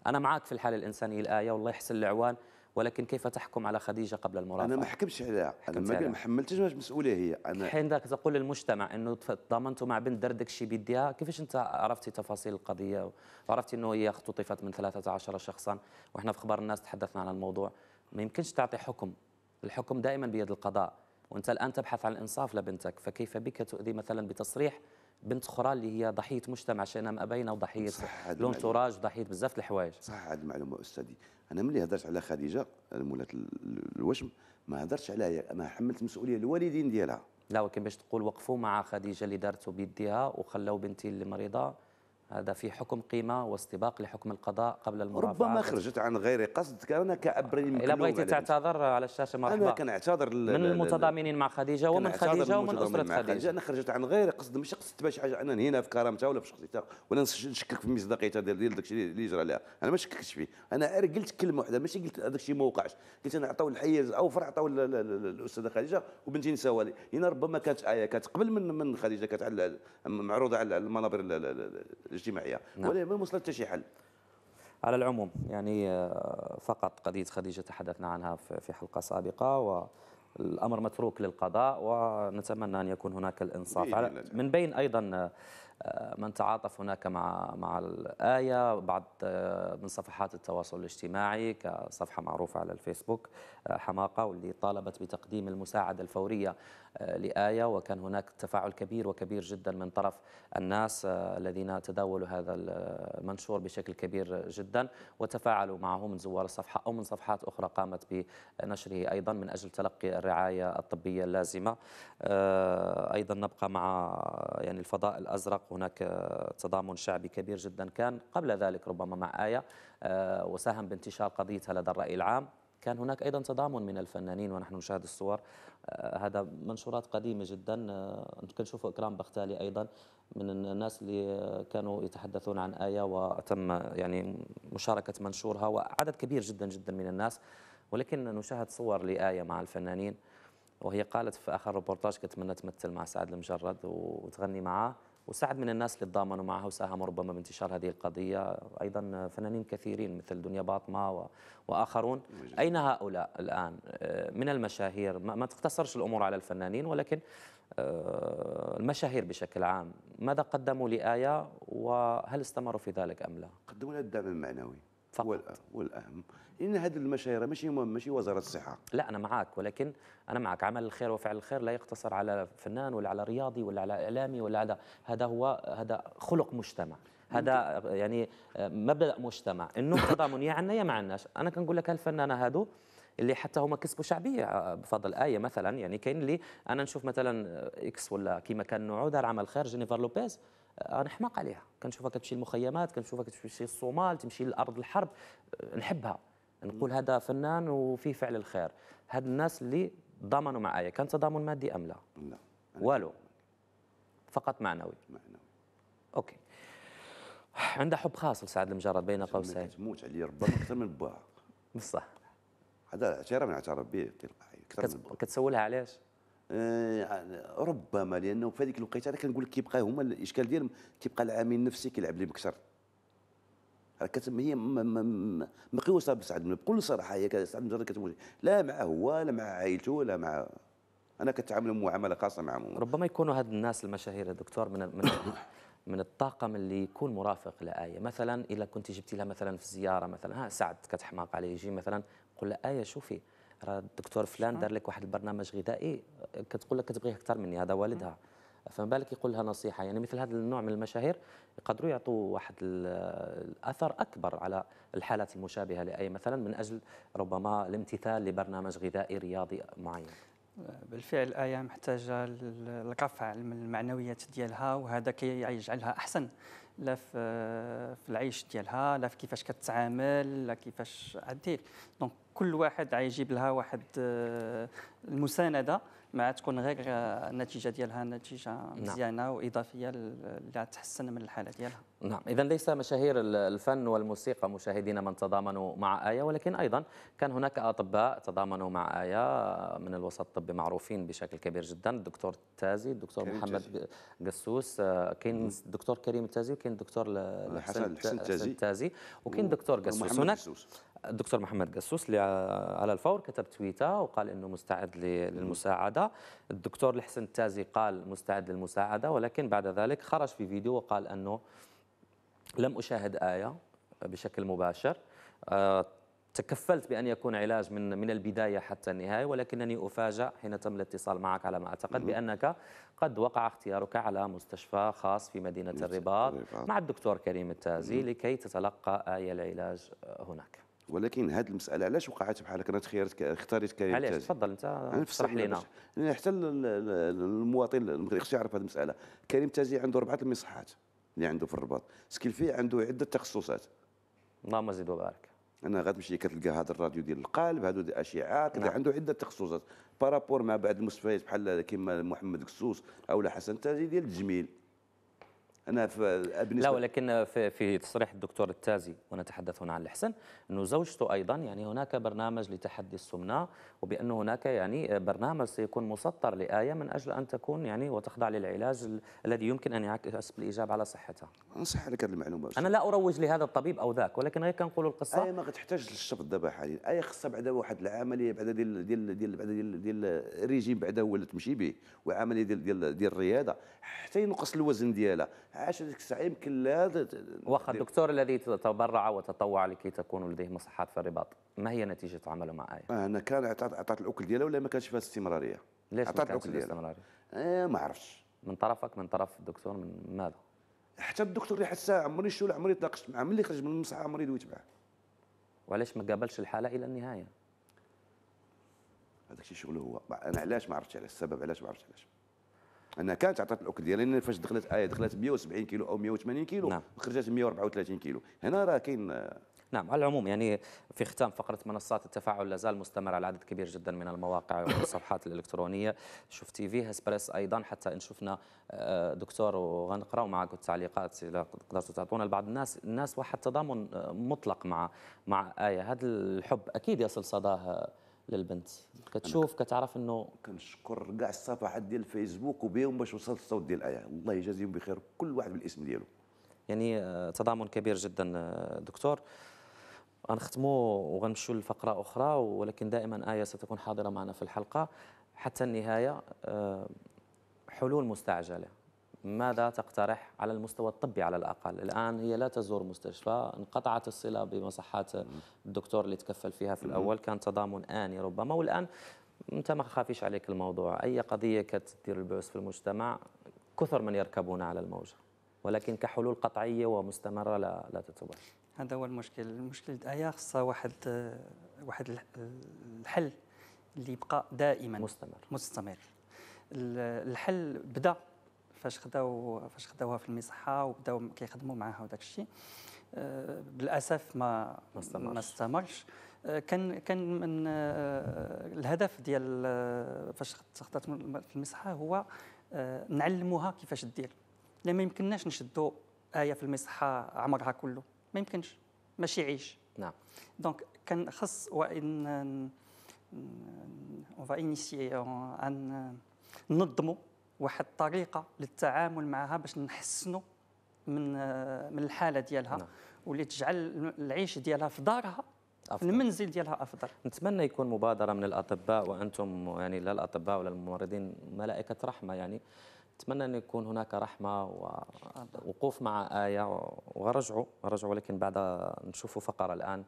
انا معاك في الحاله الانسانيه الايه والله يحسن العوان ولكن كيف تحكم على خديجه قبل المرافقه؟ انا ما حكمتش عليها انا ما حملتش مسؤوليه هي انا حين ذاك تقول للمجتمع انه تضامنتوا مع بنت دردك شي بيديها كيفاش انت عرفتي تفاصيل القضيه وعرفتي انه هي اختطفت من 13 شخصا وإحنا في اخبار الناس تحدثنا عن الموضوع ما يمكنش تعطي حكم الحكم دائما بيد القضاء وانت الان تبحث عن الانصاف لبنتك فكيف بك تؤذي مثلا بتصريح بنت اخرى اللي هي ضحيه مجتمع شئنا ما ابينا وضحيه لونتوراج ضحيه بزاف الحوايج صح هذه المعلومه استاذي انا ملي هضرت على خديجه مولات الوشم ما هضرتش عليها ما حملت المسؤوليه الوالدين ديالها لا ولكن باش تقول وقفوا مع خديجه اللي دارته بيديها وخلاو بنتي اللي مريضه هذا في حكم قيمة واستباق لحكم القضاء قبل المرافعة ربما خرجت عن غير قصد أنا كأب إلا بغيتي تعتذر على الشاشة مرحبا أنا كنعتذر من المتضامنين مع خديجة ومن خديجة ومن أسرة خديجة. أنا خرجت عن غير قصد مش قصدت باش حاجة أنا نهينا في كرامتها ولا في شخصيتها ولا نشكك في مصداقيتها ديال ديال داكشي اللي جرى لها أنا ما شككتش فيه أنا قلت كلمة واحدة ماشي قلت هذاك الشيء ما وقعش قلت أنا عطاو الحيز أوفر عطاو الأستاذة خديجة وبنتي نساوالي هنا ربما كانت آية كانت قبل من من خديجة كانت معروضة على المنابر الاجتماعيه نعم. ولا ما وصلت شي حل على العموم يعني آه، فقط قضيه خديجه تحدثنا عنها في حلقه سابقه و الامر متروك للقضاء ونتمنى ان يكون هناك الانصاف على من بين ايضا آه، من تعاطف هناك مع مع الايه بعض آه، من صفحات التواصل الاجتماعي كصفحه معروفه على الفيسبوك حماقه واللي طالبت بتقديم المساعده الفوريه لآية وكان هناك تفاعل كبير وكبير جدا من طرف الناس آه، الذين تداولوا هذا المنشور بشكل كبير جدا وتفاعلوا معه من زوار الصفحة أو من صفحات أخرى قامت بنشره أيضا من أجل تلقي الرعاية الطبية اللازمة آه، أيضا نبقى مع يعني الفضاء الأزرق هناك آه، تضامن شعبي كبير جدا كان قبل ذلك ربما مع آية وساهم بانتشار قضيتها لدى الرأي العام كان هناك أيضا تضامن من الفنانين ونحن نشاهد الصور آه، هذا منشورات قديمة جدا آه، كنشوفوا إكرام بختالي أيضا من الناس اللي كانوا يتحدثون عن آية وتم يعني مشاركة منشورها وعدد كبير جدا جدا من الناس ولكن نشاهد صور لآية مع الفنانين وهي قالت في آخر كنت كنتمنى تمثل مع سعد المجرد وتغني معاه وساعد من الناس اللي تضامنوا معها وساهموا ربما بانتشار هذه القضية أيضا فنانين كثيرين مثل دنيا باطمة وآخرون مجد. أين هؤلاء الآن آه، من المشاهير ما تقتصرش الأمور على الفنانين ولكن آه، المشاهير بشكل عام ماذا قدموا لآية وهل استمروا في ذلك أم لا؟ قدموا لها الدعم المعنوي فقط والأهم, والأهم. إن هذه المشاهير ماشي مهم ماشي وزارة الصحة لا أنا معك ولكن أنا معك عمل الخير وفعل الخير لا يقتصر على فنان ولا على رياضي ولا على إعلامي ولا على هذا هو هذا خلق مجتمع هذا يعني مبدا مجتمع انه تضامن يا عنا يا ما عناش انا كنقول لك هالفنانه هادو اللي حتى هما كسبوا شعبيه بفضل ايه مثلا يعني كاين اللي انا نشوف مثلا اكس ولا كيما كان نوعو دار عمل خير جينيفر لوبيز انا آه، عليها كنشوفها كتمشي المخيمات كنشوفها كتمشي الصومال تمشي لارض الحرب آه، نحبها نقول هذا فنان وفيه فعل الخير هاد الناس اللي ضمنوا معايا كان تضامن مادي ام لا لا والو فقط معنوي معنوي اوكي عندها حب خاص لسعد المجرد بين قوسين تموت علي ربما اكثر من باها بصح هذا اعتراف اعتراف به تلقائي كتسولها علاش آه، ربما لانه في هذيك الوقيته انا كنقول لك كيبقى هما الاشكال ديالهم كيبقى العامل النفسي كيلعب لي بكثر كتم هي مقيوسه بسعد بكل صراحه هي سعد بن كتقول لا مع هو لا مع عائلته لا مع انا كتعامل معامله خاصه معهم ربما يكونوا هاد الناس المشاهير يا دكتور من من من الطاقم اللي يكون مرافق لآية مثلا اذا كنت جبتي لها مثلا في زياره مثلا ها سعد كتحماق عليه يجي مثلا قل لها آية شوفي راه الدكتور فلان آه. دار لك واحد البرنامج غذائي كتقول لك كتبغيه اكثر مني هذا والدها آه. فما بالك يقول لها نصيحه يعني مثل هذا النوع من المشاهير يقدروا يعطوا واحد الاثر اكبر على الحالات المشابهه لاي مثلا من اجل ربما الامتثال لبرنامج غذائي رياضي معين بالفعل ايه محتاجه الرفع المعنويات ديالها وهذا كيجعلها كي احسن لا في العيش ديالها لا في كيفاش كتعامل لا كيفاش عدير دونك كل واحد غيجيب لها واحد آه، المسانده مع تكون غير النتيجه آه، ديالها نتيجه نعم. مزيانه واضافيه اللي تحسن من الحاله ديالها نعم إذا ليس مشاهير الفن والموسيقى مشاهدين من تضامنوا مع آية ولكن أيضا كان هناك أطباء تضامنوا مع آية من الوسط الطبي معروفين بشكل كبير جدا الدكتور التازي الدكتور محمد قسوس كاين الدكتور كريم التازي وكاين آه، الدكتور الحسن التازي وكاين الدكتور قسوس آه، هناك الدكتور محمد قسوس اللي على الفور كتب تويته وقال انه مستعد للمساعده الدكتور الحسن التازي قال مستعد للمساعده ولكن بعد ذلك خرج في فيديو وقال انه لم أشاهد آية بشكل مباشر آه، تكفلت بأن يكون علاج من من البداية حتى النهاية ولكنني أفاجأ حين تم الاتصال معك على ما أعتقد بأنك قد وقع اختيارك على مستشفى خاص في مدينة الرباط مع الدكتور كريم التازي لكي تتلقى آية العلاج هناك ولكن هذه المساله علاش وقعت بحالك انا تخيرت اختاريت كريم علاش تفضل انت اشرح لنا حتى المواطن المغربي خصو يعرف هذه المساله كريم تازي عنده اربعه المصحات اللي عنده في الرباط سكيلفي عنده عده تخصصات اللهم زيد وبارك انا غتمشي كتلقى هذا الراديو ديال القلب هادو الاشعه الاشعاعات نعم. عنده عده تخصصات بارابور مع بعض المستشفيات بحال كيما محمد كسوس او حسن تاجي ديال التجميل انا بالنسبه لا ولكن في في تصريح الدكتور التازي ونتحدث هنا عن الحسن انه زوجته ايضا يعني هناك برنامج لتحدي السمنه وبانه هناك يعني برنامج سيكون مسطر لايه من اجل ان تكون يعني وتخضع للعلاج الذي يمكن ان يعكس بالايجاب على صحتها. انصح لك هذه المعلومه انا لا اروج لهذا الطبيب او ذاك ولكن غير كنقول القصه. اي ما تحتاج للشفط دابا حاليا، اي خصها بعدا واحد العمليه بعدا ديال ديال ديال بعدا ديال ديال ريجيم بعدا هو اللي تمشي به وعمليه ديال ديال ديال الرياضه حتى ينقص الوزن ديالها عاش عاشت الساعه يمكن لا واخا الدكتور الذي تبرع وتطوع لكي تكون لديه مصحات في الرباط ما هي نتيجه عمله مع ايه؟ انا كان عطات الاكل ديالها ولا ما كانش فيها استمراريه ليش عطات الاكل ديالها؟ آه ما عرفتش من طرفك من طرف الدكتور من ماذا؟ حتى الدكتور اللي حسها عمري شو عمري تناقشت معاه ملي خرج من المصحه عمري دويت معاه وعلاش ما قابلش الحاله الى النهايه؟ هذاك الشيء شغله هو انا علاش ما عرفتش علاش السبب علاش ما عرفتش علاش انها كانت عطات الاكل ديالها لان فاش دخلت ايه دخلت 170 كيلو او 180 كيلو نعم. وخرجت 134 كيلو هنا راه كاين نعم على العموم يعني في ختام فقرة منصات التفاعل لازال مستمر على عدد كبير جدا من المواقع والصفحات الإلكترونية شوف تي في هسبريس أيضا حتى إن شفنا آه، دكتور وغنقراو معك التعليقات إذا قدرتوا تعطونا لبعض الناس الناس واحد تضامن آه، مطلق مع مع آية هذا الحب أكيد يصل صداه للبنت كتشوف كتعرف انه كنشكر كاع الصفحات ديال الفيسبوك وبهم باش وصلت الصوت ديال الايه الله يجازيهم بخير كل واحد بالاسم ديالو يعني آه، تضامن كبير جدا آه، دكتور غنختموا وغنمشوا لفقره اخرى ولكن دائما ايه ستكون حاضره معنا في الحلقه حتى النهايه آه، حلول مستعجله ماذا تقترح على المستوى الطبي على الاقل؟ الان هي لا تزور مستشفى، انقطعت الصله بمصحات الدكتور اللي تكفل فيها في الاول، كان تضامن اني ربما والان انت ما خافيش عليك الموضوع، اي قضيه كتدير البعث في المجتمع كثر من يركبون على الموجه، ولكن كحلول قطعيه ومستمره لا لا تتبقى. هذا هو المشكل، المشكل المشكل هي خاصة واحد واحد الحل اللي يبقى دائما مستمر مستمر الحل بدا فاش خداو فاش خداوها في المصحه وبداو كيخدموا معاها وداك الشيء آه، للاسف ما ما استمرش, ما استمرش. آه، كان كان من آه، الهدف ديال فاش خدات في المصحه هو نعلموها كيفاش دير لا ما يمكنناش نشدوا ايه في المصحه عمرها كله ما يمكنش ماشي عيش نعم دونك كان خص وان اون فا انيسيي ان ننظموا واحد الطريقه للتعامل معها باش نحسنوا من من الحاله ديالها نعم. واللي تجعل العيش ديالها في دارها أفضل. المنزل ديالها افضل نتمنى يكون مبادره من الاطباء وانتم يعني لا الاطباء ولا الممرضين ملائكه رحمه يعني نتمنى ان يكون هناك رحمه ووقوف مع ايه ورجعوا رجعوا ولكن بعد نشوفوا فقره الان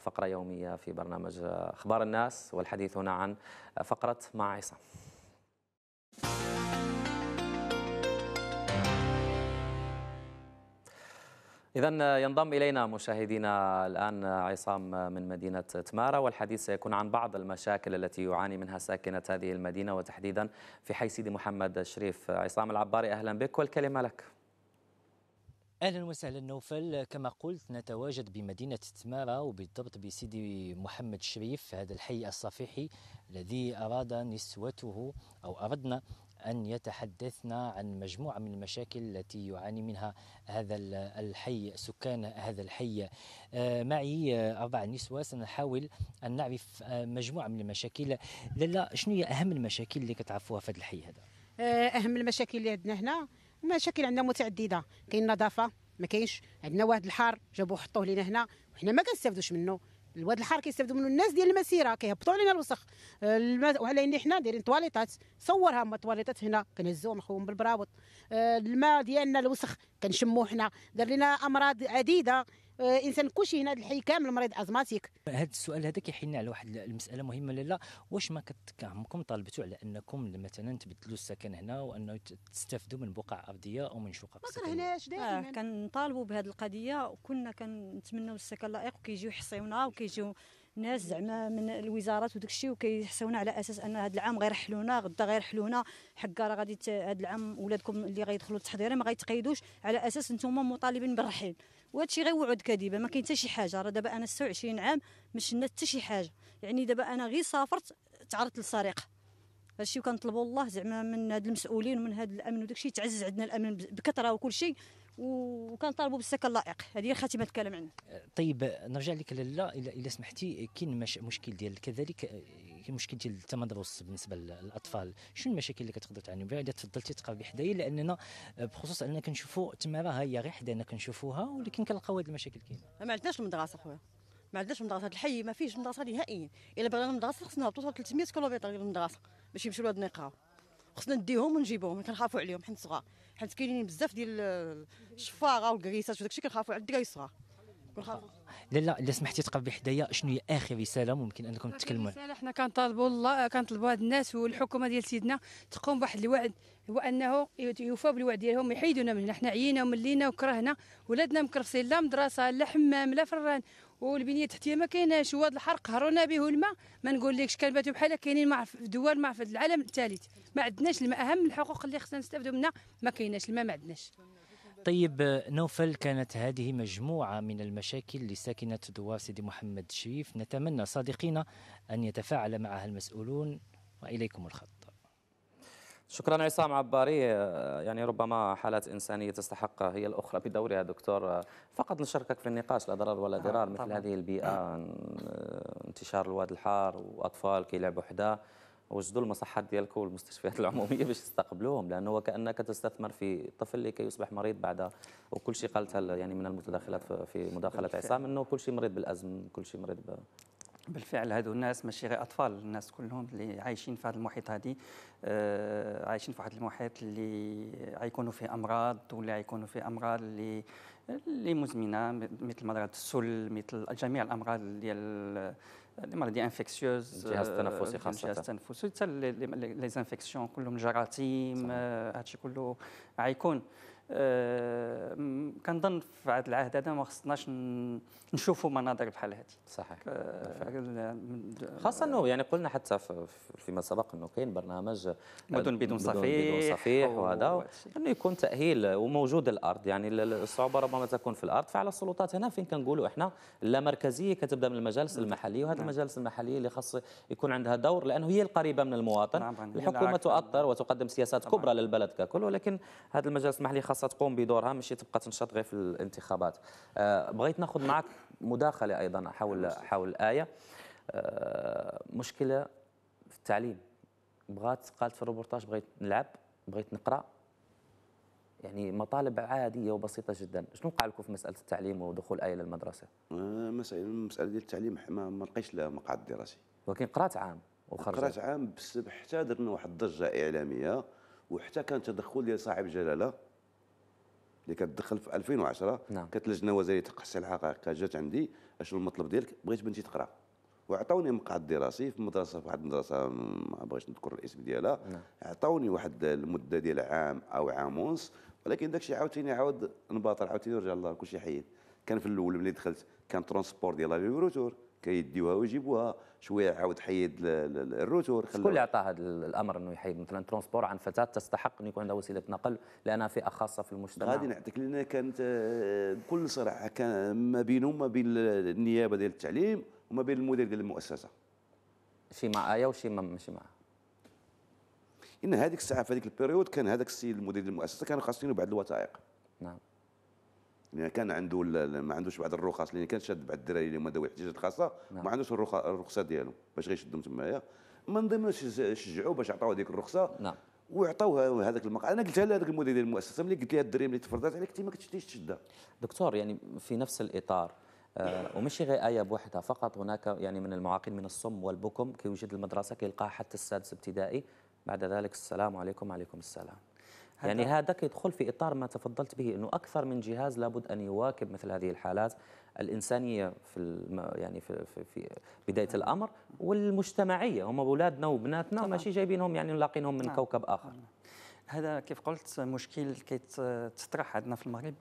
فقره يوميه في برنامج اخبار الناس والحديث هنا عن فقره مع عصام إذا ينضم إلينا مشاهدينا الآن عصام من مدينة تمارا والحديث سيكون عن بعض المشاكل التي يعاني منها ساكنة هذه المدينة وتحديدا في حي سيدي محمد الشريف عصام العباري أهلا بك والكلمة لك اهلا وسهلا نوفل كما قلت نتواجد بمدينه تماره وبالضبط بسيدي محمد شريف هذا الحي الصفيحي الذي اراد نسوته او اردنا أن يتحدثنا عن مجموعة من المشاكل التي يعاني منها هذا الحي سكان هذا الحي آه، معي آه، أربع نسوة سنحاول أن نعرف آه، مجموعة من المشاكل لالا شنو هي أهم المشاكل اللي كتعرفوها في هذا الحي هذا أهم المشاكل اللي عندنا هنا مشاكل عندنا متعددة كاين النظافه ما كاينش عندنا واحد الحار جابوه حطوه لينا هنا وحنا ما كنستافدوش منه الواد الحار كيستافدوا منه الناس ديال المسيره كيهبطوا علينا الوسخ آه، وعلى ان حنا دايرين تواليطات صورها هما تواليطات هنا كنهزوهم نخوهم بالبراوط آه، الماء ديالنا الوسخ كنشموه حنا دار لنا امراض عديده آه، انسان كلشي هنا هذا الحي كامل مريض ازماتيك هذا السؤال هذا كيحيلنا على واحد المساله مهمه لالا واش ما كتعمكم طالبتوا على انكم مثلا تبدلوا السكن هنا وانه تستافدوا من بقع ارضيه او من شقق ما كرهناش دائما آه كنطالبوا بهذه القضيه وكنا كنتمنوا السكن اللائق وكيجيو يحصيونا وكيجيو ناس زعما من الوزارات وداك الشيء وكيحسونا على اساس ان هذا العام غير حلونا غدا غير حلونا حكا راه غادي هذا العام ولادكم اللي غيدخلوا التحضيري ما غيتقيدوش على اساس انتم مطالبين بالرحيل وهذا الشيء غير وعود كذبه ما كاين حتى شي حاجه راه دابا انا 26 عام ما شنا حتى شي حاجه يعني دابا انا غير سافرت تعرضت للسرقه هادشي وكنطلبوا الله زعما من هاد المسؤولين ومن هاد الامن وداكشي يتعزز عندنا الامن بكثره وكل شيء وكنطالبوا بالسكن اللائق هذه هي خاتمه الكلام عندنا أه، طيب نرجع لك لالا الا سمحتي كاين مشكل ديال كذلك أه، كاين مشكل ديال التمدرس بالنسبه للاطفال شنو المشاكل اللي كتقدر تعاني بها اذا تفضلتي تقربي حدايا لاننا أه، بخصوص اننا كنشوفوا راه هي غير حدانا كنشوفوها ولكن كنلقاو هاد المشاكل كاينه ما عندناش المدرسه خويا ما عندناش مدرسه هذا الحي ما فيهش مدرسه نهائيا الا بغينا مدرسه خصنا نهبطوا 300 كيلومتر ديال المدرسه باش يمشيو لهاد النقاو خصنا نديهم ونجيبوهم كنخافوا عليهم حنا صغار حيت كاينين بزاف ديال الشفاره والكريسات وداكشي كنخافوا على الدراري الصغار لا لا سمحتي تقبي حدايا شنو هي اخر رساله ممكن انكم تتكلموا عليها رساله حنا كنطالبوا الله كنطلبوا هاد الناس والحكومه ديال سيدنا تقوم بواحد الوعد هو انه يوفوا بالوعد ديالهم يحيدونا من هنا حنا عيينا وملينا وكرهنا ولادنا مكرفسين لا مدرسه لا حمام لا فران والبنيه التحتيه ما كايناش واد الحرق هرونا به الماء ما لكش كان باتوا بحال كاينين مع دول مع في العالم الثالث ما عندناش الماء اهم الحقوق اللي خصنا نستافدوا منها ما كايناش الماء ما عندناش طيب نوفل كانت هذه مجموعة من المشاكل لساكنة دوار سيدي محمد شريف نتمنى صادقين أن يتفاعل معها المسؤولون وإليكم الخط شكرا عصام عباري آه، يعني ربما حالات إنسانية تستحق آه، هي الأخرى بدورها دكتور آه، فقط نشاركك في النقاش لا ضرر ولا نعم، ضرار مثل طبعا. هذه البيئة انتشار الواد الحار وأطفال كيلعبوا حداه وجدوا المصحات ديالكم والمستشفيات العموميه باش تستقبلوهم لانه كانك تستثمر في طفل لكي يصبح مريض بعد وكل شيء قالتها يعني من المتداخلات في مداخله عصام انه كل شيء مريض بالازم كل شيء مريض بالفعل هذو الناس ماشي غير اطفال الناس كلهم اللي عايشين في هذا المحيط هذه آه عايشين في واحد المحيط اللي غيكونوا فيه امراض ولا غيكونوا فيه امراض اللي اللي مزمنه مثل مرض السل مثل جميع الامراض ديال المرض دي انفيكسيوز الجهاز التنفسي آه، خاصه الجهاز التنفسي حتى لي زانفيكسيون كلهم جراثيم آه، هادشي كله غيكون آه، كنظن في هذا العهد هذا ما خصناش نشوفوا مناظر بحال هذه صحيح أه خاصه آه، انه يعني قلنا حتى فيما سبق انه كاين برنامج مدن بدون صفيح بدون صفيح وهذا انه يكون تاهيل وموجود الارض يعني الصعوبه ربما تكون في الارض فعلى السلطات هنا فين كنقولوا احنا اللامركزية كتبدا من المجالس نعم. المحليه وهذه نعم. المجالس المحليه اللي خاص يكون عندها دور لانه هي القريبه من المواطن نعم، يعني الحكومه تؤثر وتقدم سياسات كبرى للبلد ككل ولكن هذا المجالس المحلي خاص خاصها تقوم بدورها ماشي تبقى تنشط غير في الانتخابات آه، بغيت ناخذ معك مداخله ايضا حول حول الايه آه، مشكله في التعليم بغات قالت في الروبورتاج بغيت نلعب بغيت نقرا يعني مطالب عاديه وبسيطه جدا شنو وقع لكم في مساله التعليم ودخول ايه للمدرسه آه، مسألة المساله ديال التعليم ما لقيتش لها مقعد دراسي ولكن قرات عام وخرجت قرات عام بس حتى درنا واحد الضجه اعلاميه وحتى كان تدخل ديال صاحب جلاله اللي كتدخل في 2010 نعم. لجنه وزاريه تقصي الحقائق جات عندي اشنو المطلب ديالك بغيت بنتي تقرا وعطوني مقعد دراسي في مدرسه في واحد المدرسه ما بغيتش نذكر الاسم ديالها نعم. عطوني واحد المده ديال عام او عام ونص ولكن داكشي عاوتاني عاود نباطل عاوتاني ورجع الله كلشي حيد كان في الاول ملي دخلت كان ترونسبور ديال لا روتور كيديوها ويجيبوها شويه عاود حيد الروتور شكون اللي عطى هذا الامر انه يحيد مثلا ترونسبور عن فتاه تستحق انه يكون عندها وسيله نقل لانها فئه خاصه في المجتمع غادي نعطيك لان كانت بكل آه، صراحه كان ما بينهم ما بين النيابه ديال التعليم وما بين المدير ديال المؤسسه شي مع ايا وشي ماشي معها ان هذيك الساعه في هذيك البيريود كان هذاك السيد المدير ديال المؤسسه كانوا خاصينه بعض الوثائق نعم لان كان عنده ما عندوش بعض الرخص لان كان شاد بعض الدراري اللي هما ذوي الاحتياجات الخاصه نعم. ما عندوش الرخصه ديالو باش غيشدهم تمايا ما نظنوش شجعوه باش عطاوه هذيك الرخصه نعم وعطاوها هذاك المقال انا قلتها لهذاك المدير ديال المؤسسه ملي قلت لها الدراري اللي تفرضات عليك انت ما كتشديش تشدها دكتور يعني في نفس الاطار آه وماشي غير ايه بوحدها فقط هناك يعني من المعاقين من الصم والبكم كيوجد المدرسه كيلقاها حتى السادس ابتدائي بعد ذلك السلام عليكم وعليكم السلام يعني هذا يدخل في إطار ما تفضلت به أنه أكثر من جهاز لابد أن يواكب مثل هذه الحالات الإنسانية في يعني في, في, في بداية الأمر والمجتمعية هم أولادنا وبناتنا ماشي جايبينهم يعني لاقينهم من نعم. كوكب آخر نعم. هذا كيف قلت مشكل كيتطرح عندنا في المغرب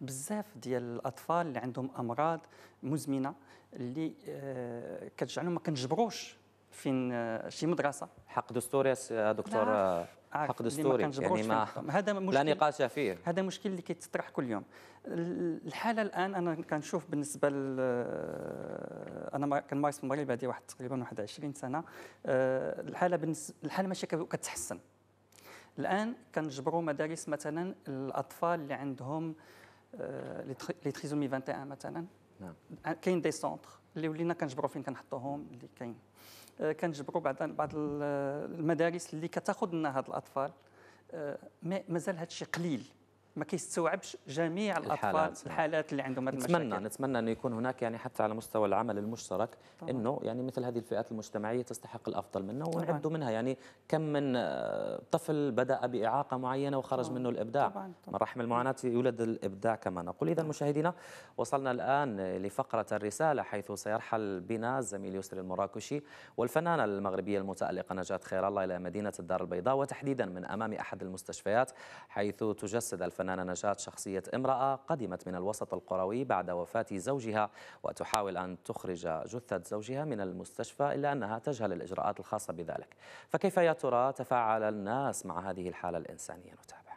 بزاف ديال الاطفال اللي عندهم امراض مزمنه اللي آه، كتجعلهم ما كنجبروش فين آه، شي مدرسه حق دستوري يا دكتور حق دستوري يعني ما هذا مشكل لا نقاش فيه هذا مشكل اللي كيتطرح كل يوم الحاله الان انا كنشوف بالنسبه ل انا كنمارس المغرب هذه واحد تقريبا واحد 20 سنه آه، الحاله بالنسبه الحاله ماشي كتحسن الان كنجبروا مدارس مثلا الاطفال اللي عندهم لي تريزومي 21 مثلا نعم كاين دي سونتر اللي ولينا كنجبروا فين كنحطوهم اللي كاين آه، كنجبروا بعض بعض المدارس اللي كتاخذ لنا هاد الاطفال آه، مازال هادشي قليل ما كيستوعبش جميع الاطفال الحالات, نعم. الحالات اللي عندهم هذه نتمنى المشاكل. نتمنى انه يكون هناك يعني حتى على مستوى العمل المشترك طبعا. انه يعني مثل هذه الفئات المجتمعيه تستحق الافضل منه ونعد منها يعني كم من آه، طفل بدا باعاقه معينه وخرج طبعا. منه الابداع طبعا. طبعا. من رحم المعاناه يولد الابداع كما نقول اذا نعم. مشاهدينا وصلنا الان لفقره الرساله حيث سيرحل بنا الزميل يسري المراكشي والفنانه المغربيه المتالقه نجاه خير الله الى مدينه الدار البيضاء وتحديدا من امام احد المستشفيات حيث تجسد الفنانه رنان نجاة شخصية امرأة قدمت من الوسط القروي بعد وفاة زوجها وتحاول أن تخرج جثة زوجها من المستشفى إلا أنها تجهل الإجراءات الخاصة بذلك فكيف يا ترى تفاعل الناس مع هذه الحالة الإنسانية نتابع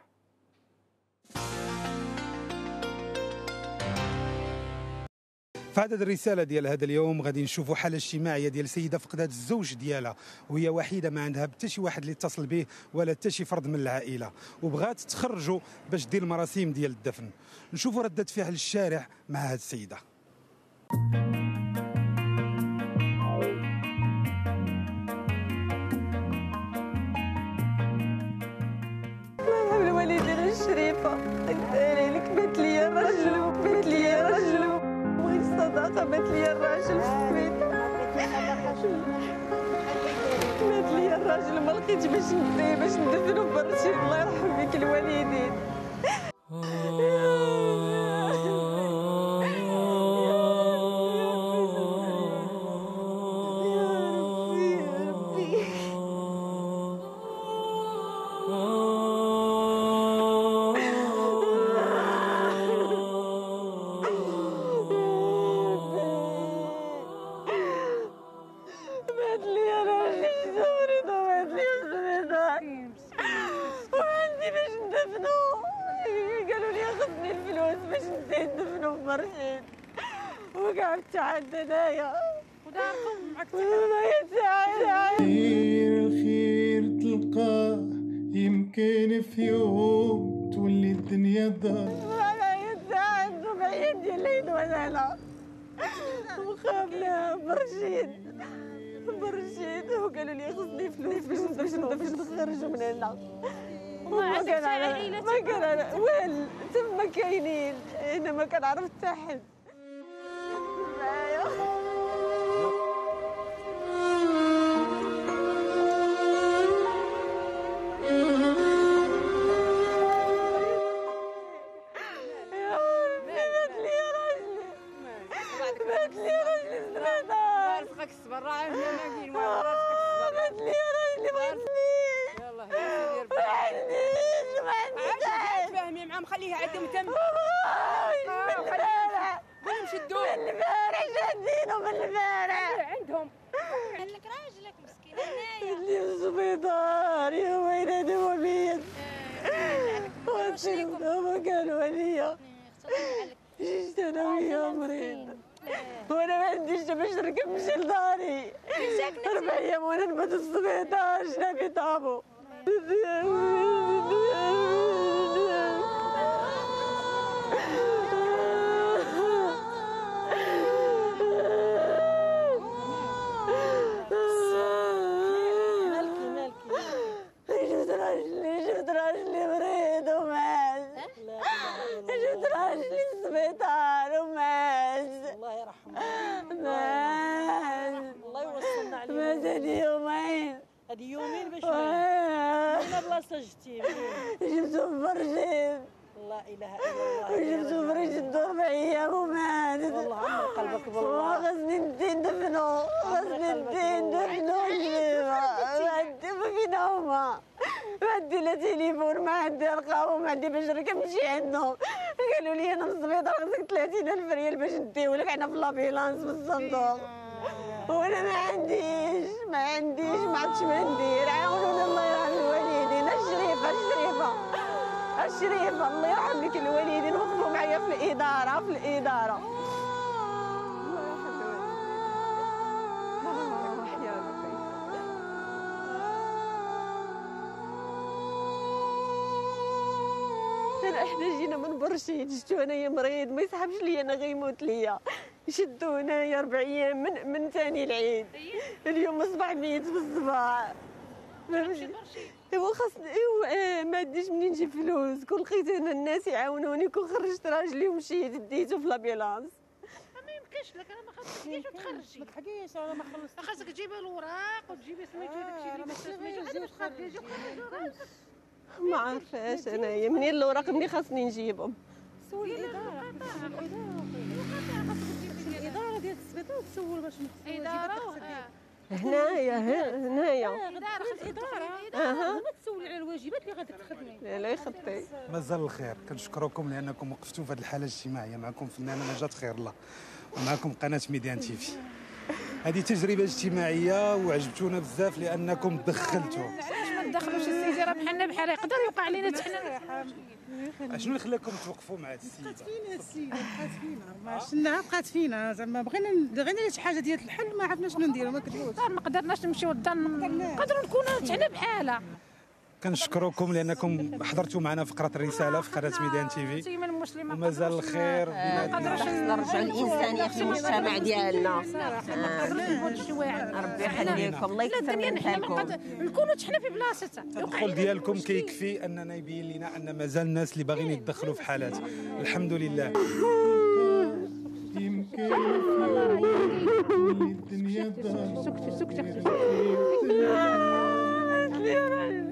فعدد الرساله ديال هذا اليوم غادي نشوفوا حاله اجتماعيه ديال سيده فقدت الزوج ديالها وهي وحيده ما عندها حتى شي واحد اللي اتصل به ولا حتى شي فرد من العائله وبغات تخرجوا باش دير المراسيم ديال الدفن نشوفوا رده فعل الشارع مع هذه السيده الوالدين الشريفه الله لك بات ليا الرجل الرصاصة مات لي الراجل في السويد مات لي الراجل ما لقيتش باش باش ندفنو برشيد الله يرحم بك الوالدين دفنوا قالوا لي خذني الفلوس باش ندي ندفنوا في مرشد وقعدت التعدى انايا وداركم معك خير خير تلقاه يمكن في يوم تولي الدنيا دار انا يتساعد وبعيد يليد وانا لا وخاف برشيد برشيد وقالوا لي خصني فلوس باش باش من هنا ما كان ما كان وهل تم كاينين انا ما كنعرف حتى حد اله الا الله شفتوا فريج الدور معايا وماتت والله عمر قلبك بالله وغزني نتي ندفنو غزني نتي ندفنو ما فينا هما ما عندي لا تليفون ما عندي رقاوة ما عندي باش نركب نمشي عندهم قالوا لي انا من السبيطار خصك 30000 ريال باش نديهولك حنا في لابيلانس من الصندوق وانا ما عنديش ما عنديش ما عرفتش ما ندير عاونونا الله يرحم الوالدين الشريفه الشريفه الشريف الله يحميك الوالدين وقفوا معايا في الاداره في الاداره الله يرحم الوالدين ربي انا احنا جينا من برشيد شتو انايا مريض ما يسحبش ليا انا غيموت ليا شدو هنايا اربع ايام من من ثاني العيد طيب. اليوم الصباح ميت بالصباح فهمتي ايوا خاصني ايوا آه، ما ديش منين نجيب فلوس كون لقيت انا الناس يعاونوني كون خرجت راجلي ومشيت ديته في لابيلانس ما يمكنش لك انا ما خاصكش وتخرجي ما تحكيش انا ما خلصت خاصك تجيبي الاوراق وتجيبي سميتو آه، داكشي اللي سميتو عاد باش تخرجي وخرجي ما عارفاش انايا منين الاوراق منين خاصني نجيبهم سولي الاداره الاداره خاصك تجيبي الاداره ديال السبيطار تسول باش نخصو هنايا هنايا آه، غدار اها ما تسولي على الواجبات اللي غادي تخدمي لا لا يخطي مازال الخير كنشكركم لانكم وقفتوا في هذه الحاله الاجتماعيه معكم فنانه نجاة خير الله ومعكم قناه ميديان تيفي هذه تجربه اجتماعيه وعجبتونا بزاف لانكم دخلتوا ما ندخلوش السيدي راه بحالنا بحال يقدر يوقع علينا تحنا شنو خلاكم توقفوا مع هاد السيده بقات فينا السيده بقات فينا آه. ما بقات فينا زعما بغينا بغينا شي حاجه ديال الحل ما عرفناش شنو نديرو ما كدوش ما قدرناش نمشيو للدار نقدروا نكونوا حنا بحالها كنشكركم لانكم حضرتوا معنا فقره الرساله في قناه ميدان تي في ومازال الخير آه، ما نقدروش نرجعوا الانسانيه في المجتمع ديالنا ما نقدروش نقولوا شي واحد ربي يخليكم الله يكثر من حالكم نكونوا حنا في بلاصتها التدخل ديالكم كيكفي اننا يبين لنا ان مازال الناس اللي باغيين يتدخلوا في حالات الحمد لله يمكن الدنيا سكتي سكتي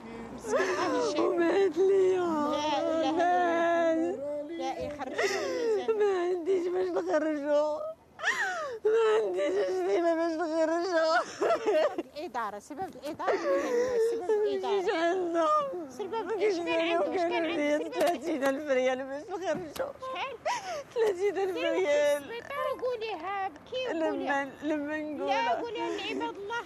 الاداره سبب الاداره سبب الاداره سبب الاداره كان عندي 30000 ريال باش نخرجوا شحال 30000 ريال السبيطار وقوليها بكي لما لما نقول لا قوليها لعباد الله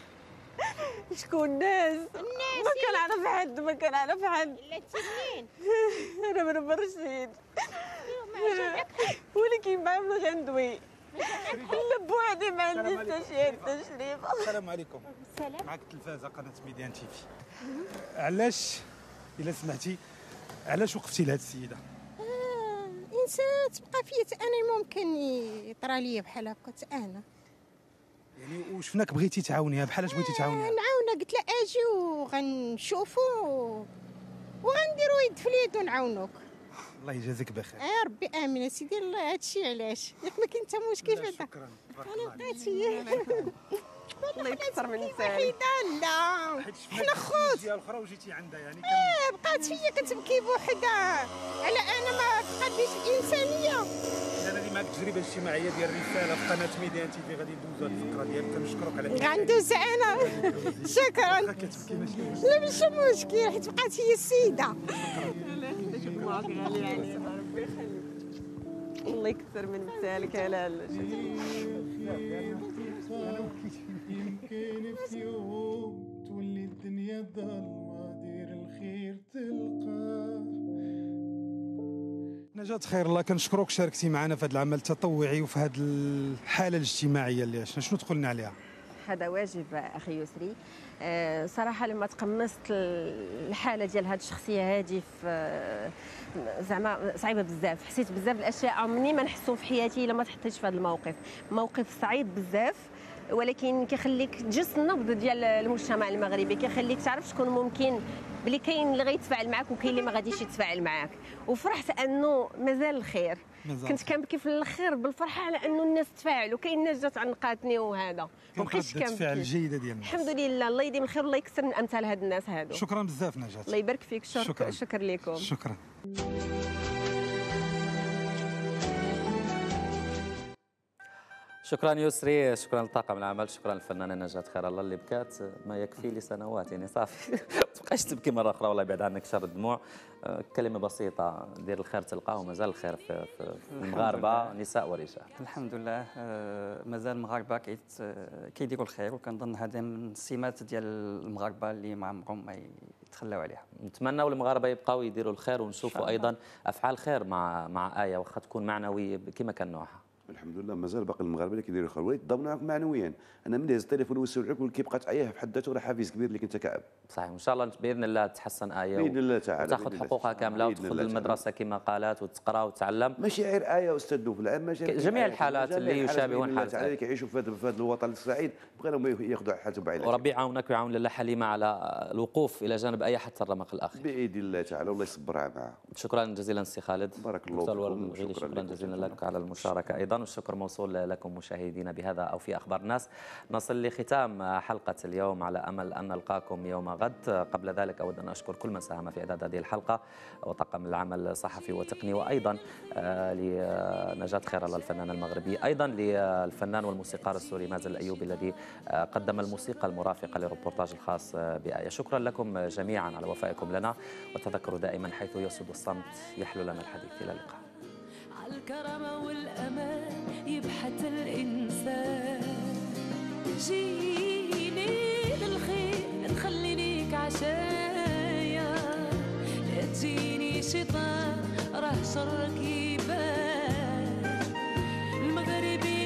شكون الناس الناس ما كنعرف حد ما كنعرف حد لا تنين انا من برشيد ولكن ما غندوي كل بوحدي ما شي تشريف السلام عليكم السلام معك التلفازه قناه ميديان تي في علاش الا سمعتي علاش وقفتي لهاد السيده آه، انسان تبقى فيه انا ممكن يطرى لي بحال هكا انا يعني وشفناك بغيتي تعاونيها بحالاش بغيتي آه، تعاونيها نعاونها قلت لها اجي وغنشوفو وغنديرو يد في اليد ونعاونوك الله يجازيك بخير اي ربي امين سيدي الله هادشي علاش ياك ما كاين حتى مشكل في هذا شكرا انا بقيت هي الله يكثر من ثاني لا حنا خوت ديال الاخرى وجيتي عندها يعني ايه بقات فيا كتبكي بوحدها على انا ما بقاتليش الانسانيه انا اللي معك التجربه الاجتماعيه ديال الرساله في قناه ميديان تي في غادي ندوزو هاد الفكره ديالك كنشكرك على غندوز انا شكرا لا ماشي مشكل حيت بقات هي السيده غالي يعني الله يكثر من مثالك على يمكن في يوم تولي الدنيا ظلمة دير الخير تلقاه نجاة خير الله كنشكرك شاركتي معنا في هذا العمل التطوعي وفي هذه الحاله الاجتماعيه اللي عشنا شنو تقولنا عليها هذا واجب اخي يسري آه، صراحه لما تقمصت الحاله ديال هذه الشخصيه هذه في زعما صعيبه بزاف حسيت بزاف الاشياء عمري ما نحسو في حياتي الا ما تحطيتش في هذا الموقف موقف صعيب بزاف ولكن كيخليك تجس النبض ديال المجتمع المغربي كيخليك تعرف شكون ممكن بلي كاين اللي غيتفاعل معاك وكاين اللي ما غاديش يتفاعل معاك وفرحت انه مازال الخير كنت كنبكي في الاخير بالفرحه على انه الناس تفاعلوا كاين الناس جات عنقاتني وهذا ما بقيتش كنبكي الفعل الجيده ديال الناس الحمد لله الله يديم الخير الله يكثر من امثال هاد الناس هادو شكرا بزاف نجات الله يبارك فيك شكرا شكرا لكم شكرا شكرا يسري شكرا لطاقم العمل شكرا للفنانه نجاة خير الله اللي بكات ما يكفي لسنوات يعني صافي تبقاش تبكي مره اخرى والله يبعد عنك شر الدموع آه، كلمه بسيطه دير الخير تلقاه ومازال الخير في, المغاربه نساء ورجال الحمد لله آه، مازال المغاربه كيديروا الخير وكنظن هذه من السمات ديال المغاربه اللي ما عمرهم ما يتخلاو عليها نتمنوا المغاربه يبقاو يديروا الخير ونشوفوا ايضا افعال خير مع مع ايه واخا تكون معنويه كما كان نوعها الحمد لله مازال باقي المغاربه اللي كيديروا الخير ولكن ضمناك معنويا انا ملي هز التليفون ويسولعك كي بقات تعياه في حد ذاته راه حافز كبير لك انت كعب صحيح وان شاء الله باذن الله تحسن ايه باذن الله تعالى وتاخذ حقوقها كامله وتدخل للمدرسه كما قالت وتقرا وتتعلم ماشي غير ايه استاذ دوفل ماشي جميع آية. الحالات اللي يشابهون حالتك اللي كيعيشوا في هذا الوطن السعيد بغى ياخذوا حالتهم بعينك وربي يعاونك ويعاون لاله حليمه على الوقوف الى جانب اي حتى الرمق الاخير باذن الله تعالى والله يصبرها معها شكرا جزيلا سي خالد بارك الله فيك شكرا جزيلا لك على المشاركه ايضا رمضان والشكر موصول لكم مشاهدينا بهذا أو في أخبار الناس نصل لختام حلقة اليوم على أمل أن نلقاكم يوم غد قبل ذلك أود أن أشكر كل من ساهم في إعداد هذه الحلقة وطاقم العمل الصحفي وتقني وأيضا آه، لنجاة خير الله الفنان المغربي أيضا للفنان والموسيقار السوري مازن الأيوبي الذي آه، قدم الموسيقى المرافقة للربورتاج الخاص بآية شكرا لكم جميعا على وفائكم لنا وتذكروا دائما حيث يسود الصمت يحلو لنا الحديث إلى اللقاء عالكرم والأمان يبحث الإنسان جيني للخير نخلي ليك عشايا لا تجيني شيطان راه شرك يبان المغربي